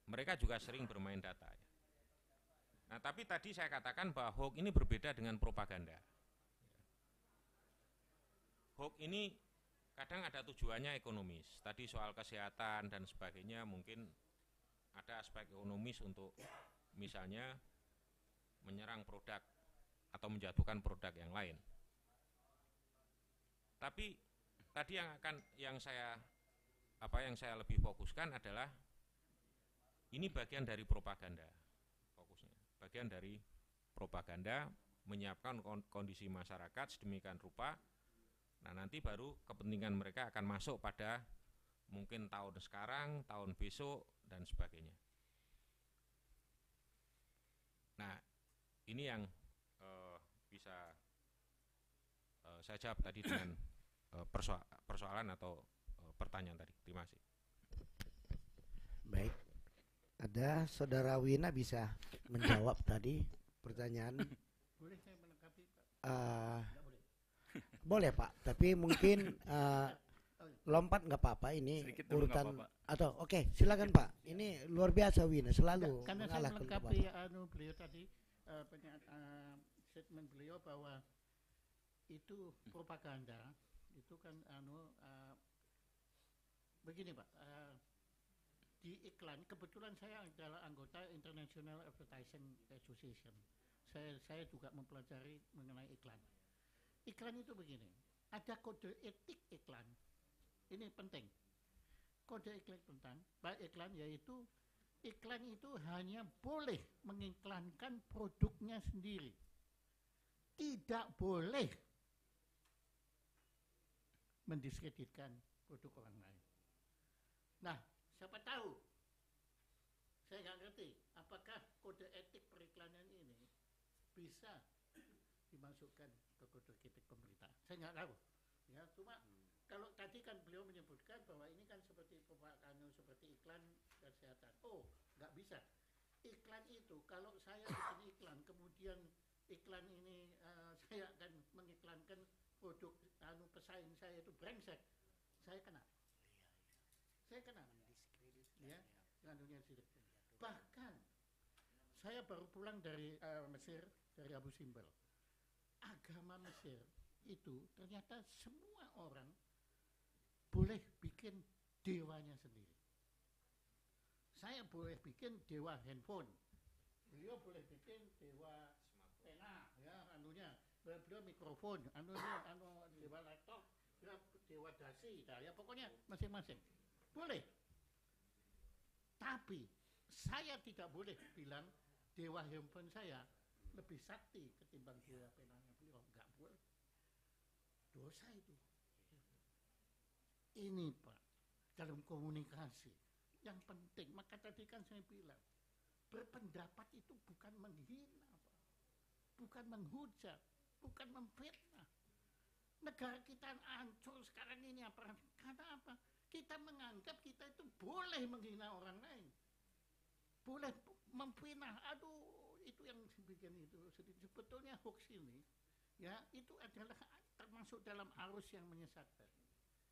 mereka juga sering bermain data. Ya. Nah, tapi tadi saya katakan bahwa hoax ini berbeda dengan propaganda. Hoax ini kadang ada tujuannya ekonomis. Tadi soal kesehatan dan sebagainya mungkin ada aspek ekonomis untuk misalnya menyerang produk atau menjatuhkan produk yang lain. Tapi tadi yang akan yang saya apa yang saya lebih fokuskan adalah ini bagian dari propaganda fokusnya. Bagian dari propaganda menyiapkan kondisi masyarakat sedemikian rupa. Nah, nanti baru kepentingan mereka akan masuk pada mungkin tahun sekarang, tahun besok dan sebagainya. Nah, ini yang uh, bisa uh, saya jawab tadi dengan uh, persoalan atau pertanyaan tadi. Terima kasih. Baik, ada saudara Wina bisa menjawab tadi pertanyaan. Boleh saya melengkapi Pak? Uh, boleh. boleh Pak, tapi mungkin uh, lompat nggak apa-apa ini Sedikit urutan apa -apa. atau oke okay, silakan Pak. Ini luar biasa Wina selalu Karena saya melengkapi anu beliau tadi uh, eh, penyak, uh, statement beliau bahwa itu propaganda itu kan anu uh, begini Pak. Uh, di iklan kebetulan saya adalah anggota International Advertising Association. Saya saya juga mempelajari mengenai iklan. Iklan itu begini, ada kode etik iklan. Ini penting. Kode iklan tentang baik iklan yaitu iklan itu hanya boleh mengiklankan produknya sendiri. Tidak boleh mendiskreditkan produk orang lain. Nah, Siapa tahu? Saya nggak ngerti apakah kode etik periklanan ini bisa dimasukkan ke kode etik pemerintah. Saya nggak tahu. Ya, cuma hmm. kalau tadi kan beliau menyebutkan bahwa ini kan seperti anu, seperti iklan kesehatan. Oh, nggak bisa. Iklan itu kalau saya bikin iklan kemudian iklan ini uh, saya akan mengiklankan produk anu pesaing saya itu brengsek. Saya kena. Iya, iya. Saya kena dengan dunia situ. Bahkan saya baru pulang dari uh, Mesir dari Abu Simbel. Agama Mesir itu ternyata semua orang boleh bikin dewanya sendiri. Saya boleh bikin dewa handphone. Beliau boleh bikin dewa pena, ya, anunya. Beliau mikrofon, anunya, anu dewa laptop, ya, dewa dasi, ya pokoknya masing-masing. Boleh. Tapi saya tidak boleh bilang dewa handphone saya lebih sakti ketimbang dewa penanya beliau. Enggak boleh. Dosa itu. Ini Pak, dalam komunikasi yang penting. Maka tadi kan saya bilang, berpendapat itu bukan menghina Bukan menghujat, bukan memfitnah. Negara kita hancur sekarang ini apa? Karena apa? kita menganggap kita itu boleh menghina orang lain boleh memfitnah aduh itu yang bikin itu sebetulnya hoax ini ya itu adalah termasuk dalam arus yang menyesatkan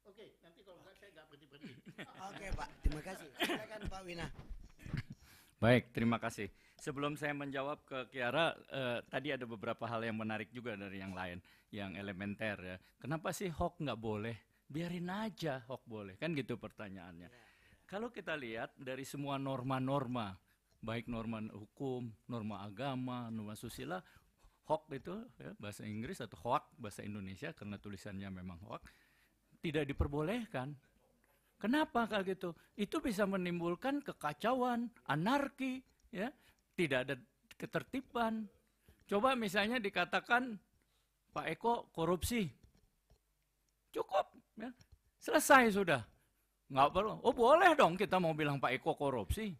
oke nanti kalau enggak saya enggak berhenti berhenti oke pak terima kasih silakan pak Wina Baik, terima kasih. Sebelum saya menjawab ke Kiara, eh, tadi ada beberapa hal yang menarik juga dari yang lain, yang elementer ya. Kenapa sih hoax nggak boleh? biarin aja hoax boleh kan gitu pertanyaannya. Iya, iya. Kalau kita lihat dari semua norma-norma baik norma hukum, norma agama, norma susila, hoax itu ya, bahasa Inggris atau hoax bahasa Indonesia karena tulisannya memang hoax tidak diperbolehkan. Kenapa kalau gitu? Itu bisa menimbulkan kekacauan, anarki, ya, tidak ada ketertiban. Coba misalnya dikatakan Pak Eko korupsi. Cukup Ya. Selesai sudah. Nggak perlu. Oh boleh dong kita mau bilang Pak Eko korupsi.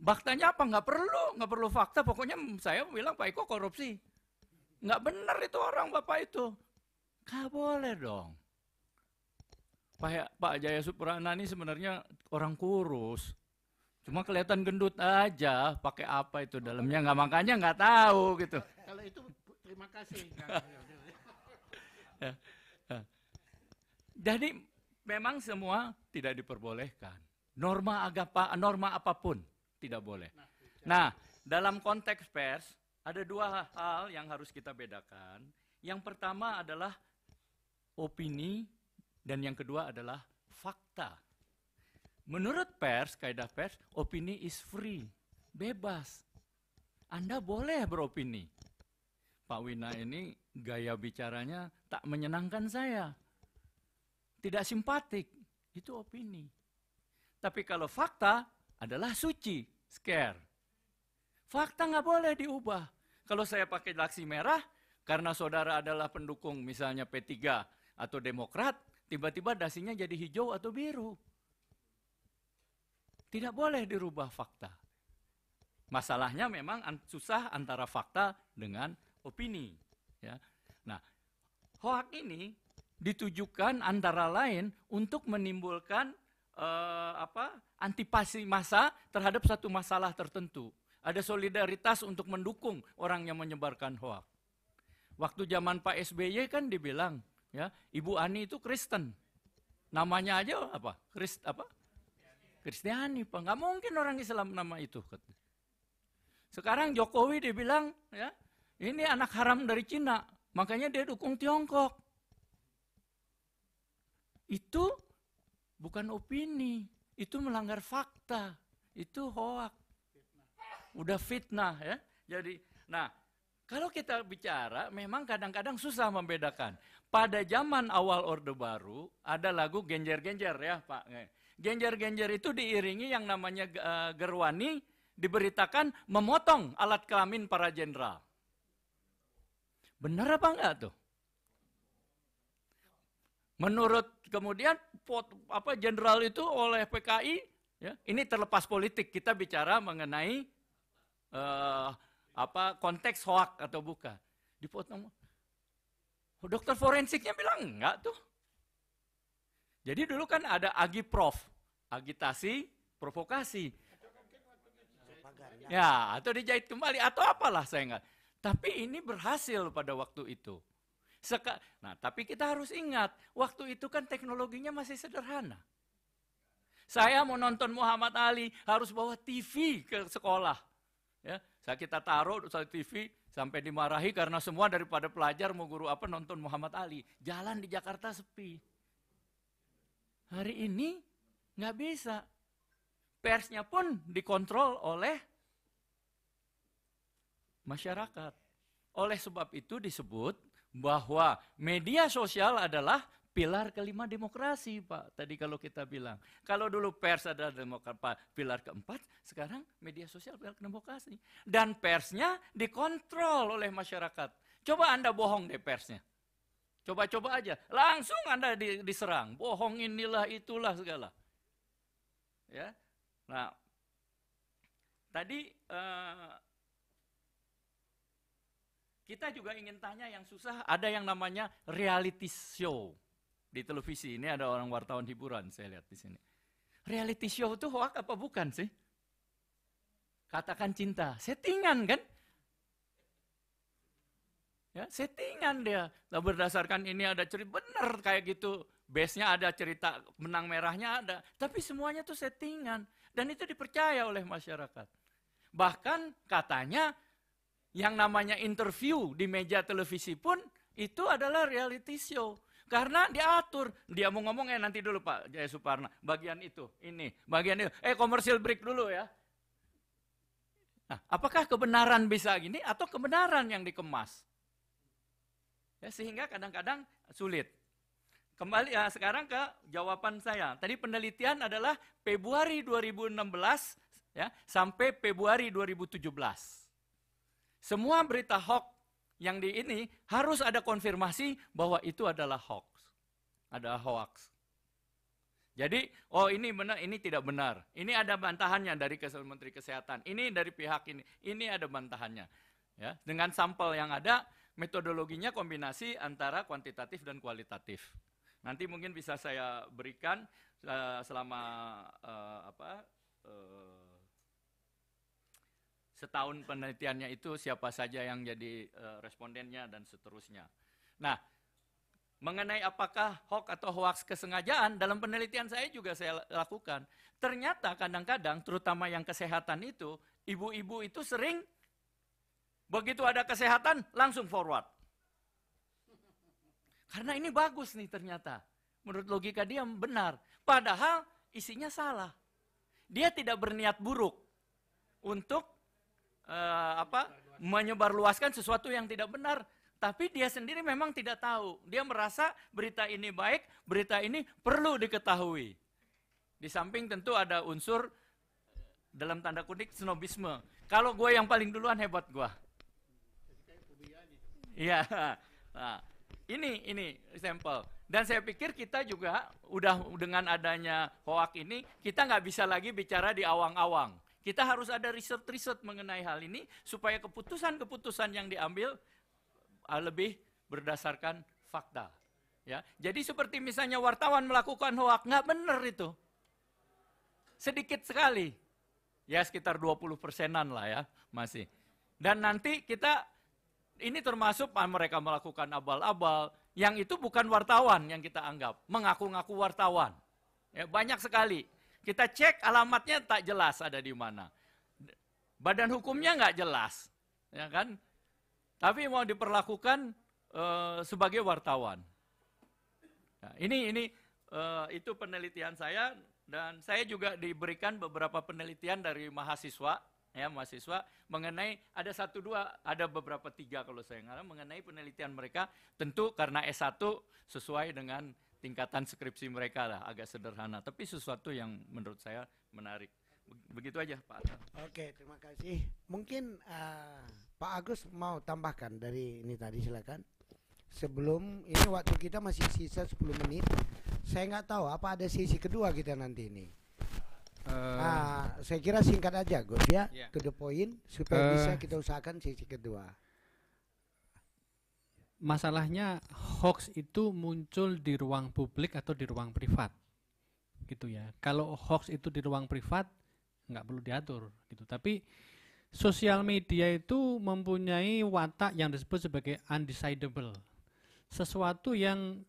Faktanya apa? Nggak perlu. Nggak perlu fakta. Pokoknya saya bilang Pak Eko korupsi. Nggak benar itu orang Bapak itu. Nggak boleh dong. Pak, Pak Jaya Suprana ini sebenarnya orang kurus. Cuma kelihatan gendut aja, pakai apa itu dalamnya nggak makanya nggak tahu gitu. Kalau itu terima kasih. Ya, ya. Jadi memang semua tidak diperbolehkan. Norma agama, norma apapun tidak boleh. Nah, nah dalam konteks pers ada dua hal yang harus kita bedakan. Yang pertama adalah opini dan yang kedua adalah fakta. Menurut pers, kaidah pers, opini is free, bebas. Anda boleh beropini. Pak Wina ini gaya bicaranya tak menyenangkan saya tidak simpatik, itu opini. Tapi kalau fakta adalah suci, scare. Fakta nggak boleh diubah. Kalau saya pakai laksi merah, karena saudara adalah pendukung misalnya P3 atau Demokrat, tiba-tiba dasinya jadi hijau atau biru. Tidak boleh dirubah fakta. Masalahnya memang susah antara fakta dengan opini. Ya. Nah, hoak ini ditujukan antara lain untuk menimbulkan eh, apa antipasi massa terhadap satu masalah tertentu. Ada solidaritas untuk mendukung orang yang menyebarkan hoak. Waktu zaman Pak SBY kan dibilang, ya, Ibu Ani itu Kristen. Namanya aja apa? Krist apa? Kristiani, Pak. Nggak mungkin orang Islam nama itu. Sekarang Jokowi dibilang, ya, ini anak haram dari Cina, makanya dia dukung Tiongkok. Itu bukan opini, itu melanggar fakta, itu hoak. Udah fitnah ya. Jadi, nah kalau kita bicara, memang kadang-kadang susah membedakan. Pada zaman awal Orde Baru, ada lagu genjer-genjer ya Pak. Genjer-genjer itu diiringi yang namanya uh, gerwani, diberitakan memotong alat kelamin para jenderal. Benar apa enggak tuh? Menurut Kemudian pot, apa jenderal itu oleh PKI, ya, ini terlepas politik kita bicara mengenai uh, apa konteks hoak atau buka Dipotong. Oh, dokter forensiknya bilang enggak tuh. Jadi dulu kan ada agi prof, agitasi, provokasi. Ya, atau dijahit kembali atau apalah saya enggak. Tapi ini berhasil pada waktu itu. Seka nah, tapi kita harus ingat, waktu itu kan teknologinya masih sederhana. Saya mau nonton Muhammad Ali harus bawa TV ke sekolah. Ya, saya kita taruh satu TV sampai dimarahi karena semua daripada pelajar mau guru apa nonton Muhammad Ali. Jalan di Jakarta sepi. Hari ini nggak bisa. Persnya pun dikontrol oleh masyarakat. Oleh sebab itu disebut bahwa media sosial adalah pilar kelima demokrasi, Pak. Tadi kalau kita bilang, kalau dulu pers adalah demokrasi pilar keempat, sekarang media sosial pilar demokrasi. Dan persnya dikontrol oleh masyarakat. Coba Anda bohong deh persnya. Coba-coba aja, langsung Anda diserang. Bohong inilah, itulah segala. Ya. Nah, tadi eh, kita juga ingin tanya yang susah, ada yang namanya reality show di televisi. Ini ada orang wartawan hiburan, saya lihat di sini. Reality show itu hoax apa bukan sih? Katakan cinta, settingan kan? Ya, settingan dia. Nah, berdasarkan ini ada cerita bener kayak gitu. Base-nya ada cerita menang merahnya ada, tapi semuanya tuh settingan dan itu dipercaya oleh masyarakat. Bahkan katanya yang namanya interview di meja televisi pun itu adalah reality show. Karena diatur, dia mau ngomong, eh nanti dulu Pak Jaya Suparna, bagian itu, ini, bagian itu, eh komersil break dulu ya. Nah, apakah kebenaran bisa gini atau kebenaran yang dikemas? Ya, sehingga kadang-kadang sulit. Kembali ya, sekarang ke jawaban saya. Tadi penelitian adalah Februari 2016 ya, sampai Februari 2017. Semua berita hoax yang di ini harus ada konfirmasi bahwa itu adalah hoax. Ada hoax. Jadi, oh ini benar, ini tidak benar. Ini ada bantahannya dari Menteri Kesehatan. Ini dari pihak ini. Ini ada bantahannya. Ya, dengan sampel yang ada, metodologinya kombinasi antara kuantitatif dan kualitatif. Nanti mungkin bisa saya berikan eh, selama uh, apa uh, setahun penelitiannya itu siapa saja yang jadi uh, respondennya dan seterusnya. Nah, mengenai apakah hoax atau hoax kesengajaan dalam penelitian saya juga saya lakukan. Ternyata kadang-kadang terutama yang kesehatan itu, ibu-ibu itu sering begitu ada kesehatan langsung forward. Karena ini bagus nih ternyata. Menurut logika dia benar, padahal isinya salah. Dia tidak berniat buruk untuk uh, apa menyebarluaskan sesuatu yang tidak benar tapi dia sendiri memang tidak tahu. Dia merasa berita ini baik, berita ini perlu diketahui. Di samping tentu ada unsur eh, dalam tanda kutip snobisme. Kalau gue yang paling duluan hebat gue. Iya. Nah, ini ini sampel. Dan saya pikir kita juga udah dengan adanya hoak ini kita nggak bisa lagi bicara di awang-awang. Kita harus ada riset-riset mengenai hal ini supaya keputusan-keputusan yang diambil ah, lebih berdasarkan fakta. Ya, jadi seperti misalnya wartawan melakukan hoak, nggak benar itu. Sedikit sekali. Ya sekitar 20 persenan lah ya, masih. Dan nanti kita, ini termasuk ah, mereka melakukan abal-abal, yang itu bukan wartawan yang kita anggap, mengaku-ngaku wartawan. Ya, banyak sekali. Kita cek alamatnya tak jelas ada di mana. Badan hukumnya nggak jelas, ya kan? Tapi mau diperlakukan uh, sebagai wartawan. Nah, ini ini uh, itu penelitian saya dan saya juga diberikan beberapa penelitian dari mahasiswa ya mahasiswa mengenai ada satu dua ada beberapa tiga kalau saya nggak mengenai penelitian mereka tentu karena S1 sesuai dengan tingkatan skripsi mereka lah agak sederhana tapi sesuatu yang menurut saya menarik begitu aja Pak Atta. Oke terima kasih mungkin uh, Pak Agus mau tambahkan dari ini tadi silakan sebelum ini waktu kita masih sisa 10 menit saya nggak tahu apa ada sisi kedua kita nanti ini uh, nah, saya kira singkat aja Gus ya yeah. to the point supaya uh, bisa kita usahakan sisi kedua masalahnya hoax itu muncul di ruang publik atau di ruang privat gitu ya kalau hoax itu di ruang privat nggak perlu diatur gitu tapi sosial media itu mempunyai watak yang disebut sebagai undecidable sesuatu yang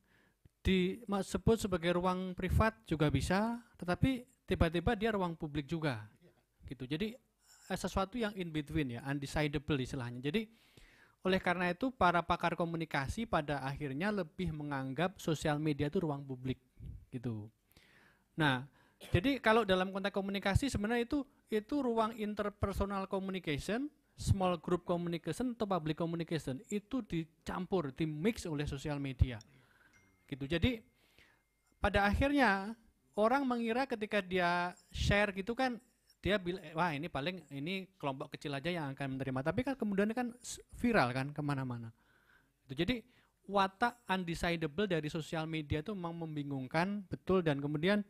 disebut sebagai ruang privat juga bisa tetapi tiba-tiba dia ruang publik juga gitu jadi eh, sesuatu yang in between ya undecidable istilahnya jadi oleh karena itu, para pakar komunikasi pada akhirnya lebih menganggap sosial media itu ruang publik gitu. Nah, jadi kalau dalam konteks komunikasi sebenarnya itu itu ruang interpersonal communication, small group communication atau public communication itu dicampur, dimix oleh sosial media. Gitu. Jadi pada akhirnya orang mengira ketika dia share gitu kan dia bilang eh, wah ini paling ini kelompok kecil aja yang akan menerima. Tapi kan kemudian kan viral kan kemana-mana. Gitu. jadi watak undecidable dari sosial media itu memang membingungkan betul dan kemudian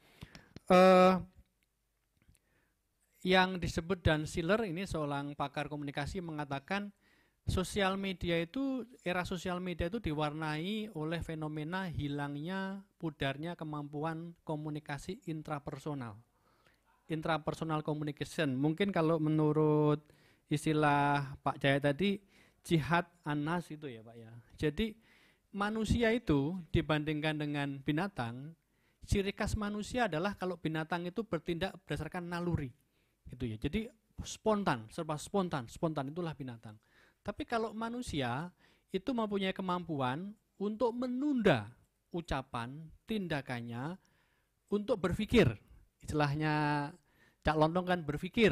uh, yang disebut Dan Sealer ini seorang pakar komunikasi mengatakan sosial media itu era sosial media itu diwarnai oleh fenomena hilangnya pudarnya kemampuan komunikasi intrapersonal intrapersonal communication. Mungkin kalau menurut istilah Pak Jaya tadi jihad anas itu ya Pak ya. Jadi manusia itu dibandingkan dengan binatang, ciri khas manusia adalah kalau binatang itu bertindak berdasarkan naluri. Gitu ya. Jadi spontan, serba spontan, spontan itulah binatang. Tapi kalau manusia itu mempunyai kemampuan untuk menunda ucapan, tindakannya untuk berpikir istilahnya Cak Lontong kan berpikir,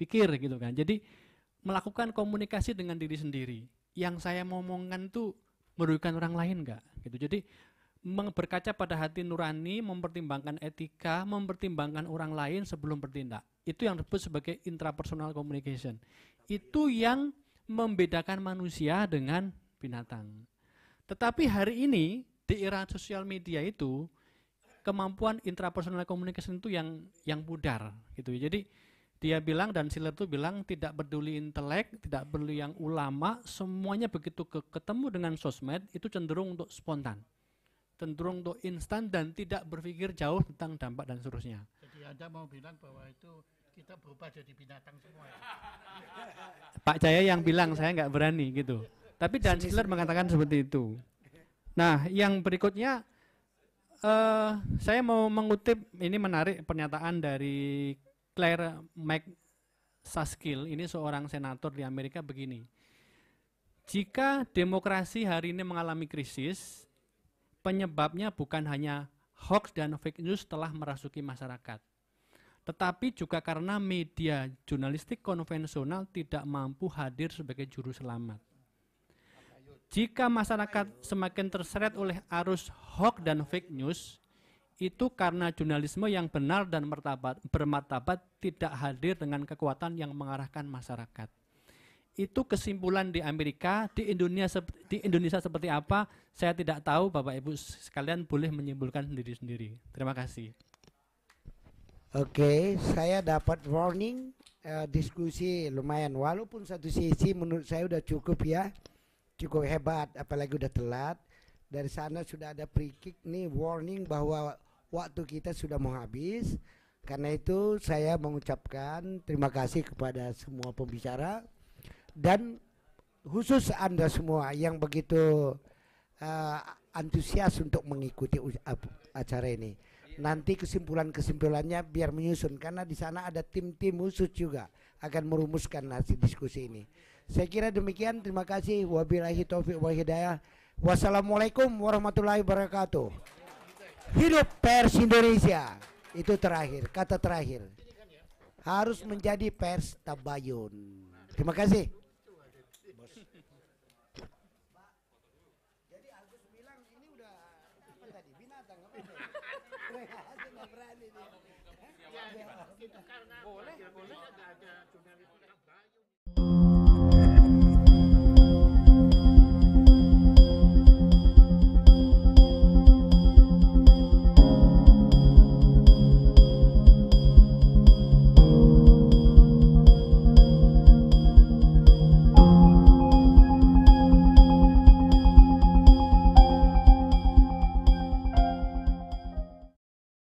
pikir gitu kan. Jadi melakukan komunikasi dengan diri sendiri. Yang saya ngomongkan itu merugikan orang lain enggak gitu. Jadi berkaca pada hati nurani, mempertimbangkan etika, mempertimbangkan orang lain sebelum bertindak. Itu yang disebut sebagai intrapersonal communication. Itu yang membedakan manusia dengan binatang. Tetapi hari ini di era sosial media itu kemampuan intrapersonal communication itu yang yang pudar gitu. Jadi dia bilang dan Siler itu bilang tidak peduli intelek, tidak perlu yang ulama, semuanya begitu ke, ketemu dengan sosmed itu cenderung untuk spontan. Cenderung untuk instan dan tidak berpikir jauh tentang dampak dan seterusnya. Jadi Anda mau bilang bahwa itu kita berubah jadi binatang semua ya? Pak Jaya yang bilang saya nggak berani gitu. Tapi Dan Siler mengatakan seperti itu. Nah, yang berikutnya uh, saya mau mengutip ini menarik pernyataan dari Claire Mac Saskill, ini seorang senator di Amerika begini. Jika demokrasi hari ini mengalami krisis, penyebabnya bukan hanya hoax dan fake news telah merasuki masyarakat, tetapi juga karena media jurnalistik konvensional tidak mampu hadir sebagai juru selamat. Jika masyarakat semakin terseret oleh arus hoax dan fake news, itu karena jurnalisme yang benar dan bermartabat, bermartabat tidak hadir dengan kekuatan yang mengarahkan masyarakat. Itu kesimpulan di Amerika, di Indonesia, di Indonesia seperti apa, saya tidak tahu Bapak Ibu sekalian boleh menyimpulkan sendiri-sendiri. Terima kasih. Oke, okay, saya dapat warning uh, diskusi lumayan walaupun satu sisi menurut saya sudah cukup ya cukup hebat apalagi udah telat dari sana sudah ada pre kick nih warning bahwa waktu kita sudah mau habis karena itu saya mengucapkan terima kasih kepada semua pembicara dan khusus anda semua yang begitu uh, antusias untuk mengikuti acara ini nanti kesimpulan-kesimpulannya biar menyusun karena di sana ada tim-tim khusus juga akan merumuskan hasil diskusi ini. Saya kira demikian. Terima kasih. Wabillahi taufiq wa hidayah. Wassalamualaikum warahmatullahi wabarakatuh. Hidup pers Indonesia. Itu terakhir, kata terakhir. Harus menjadi pers tabayun. Terima kasih.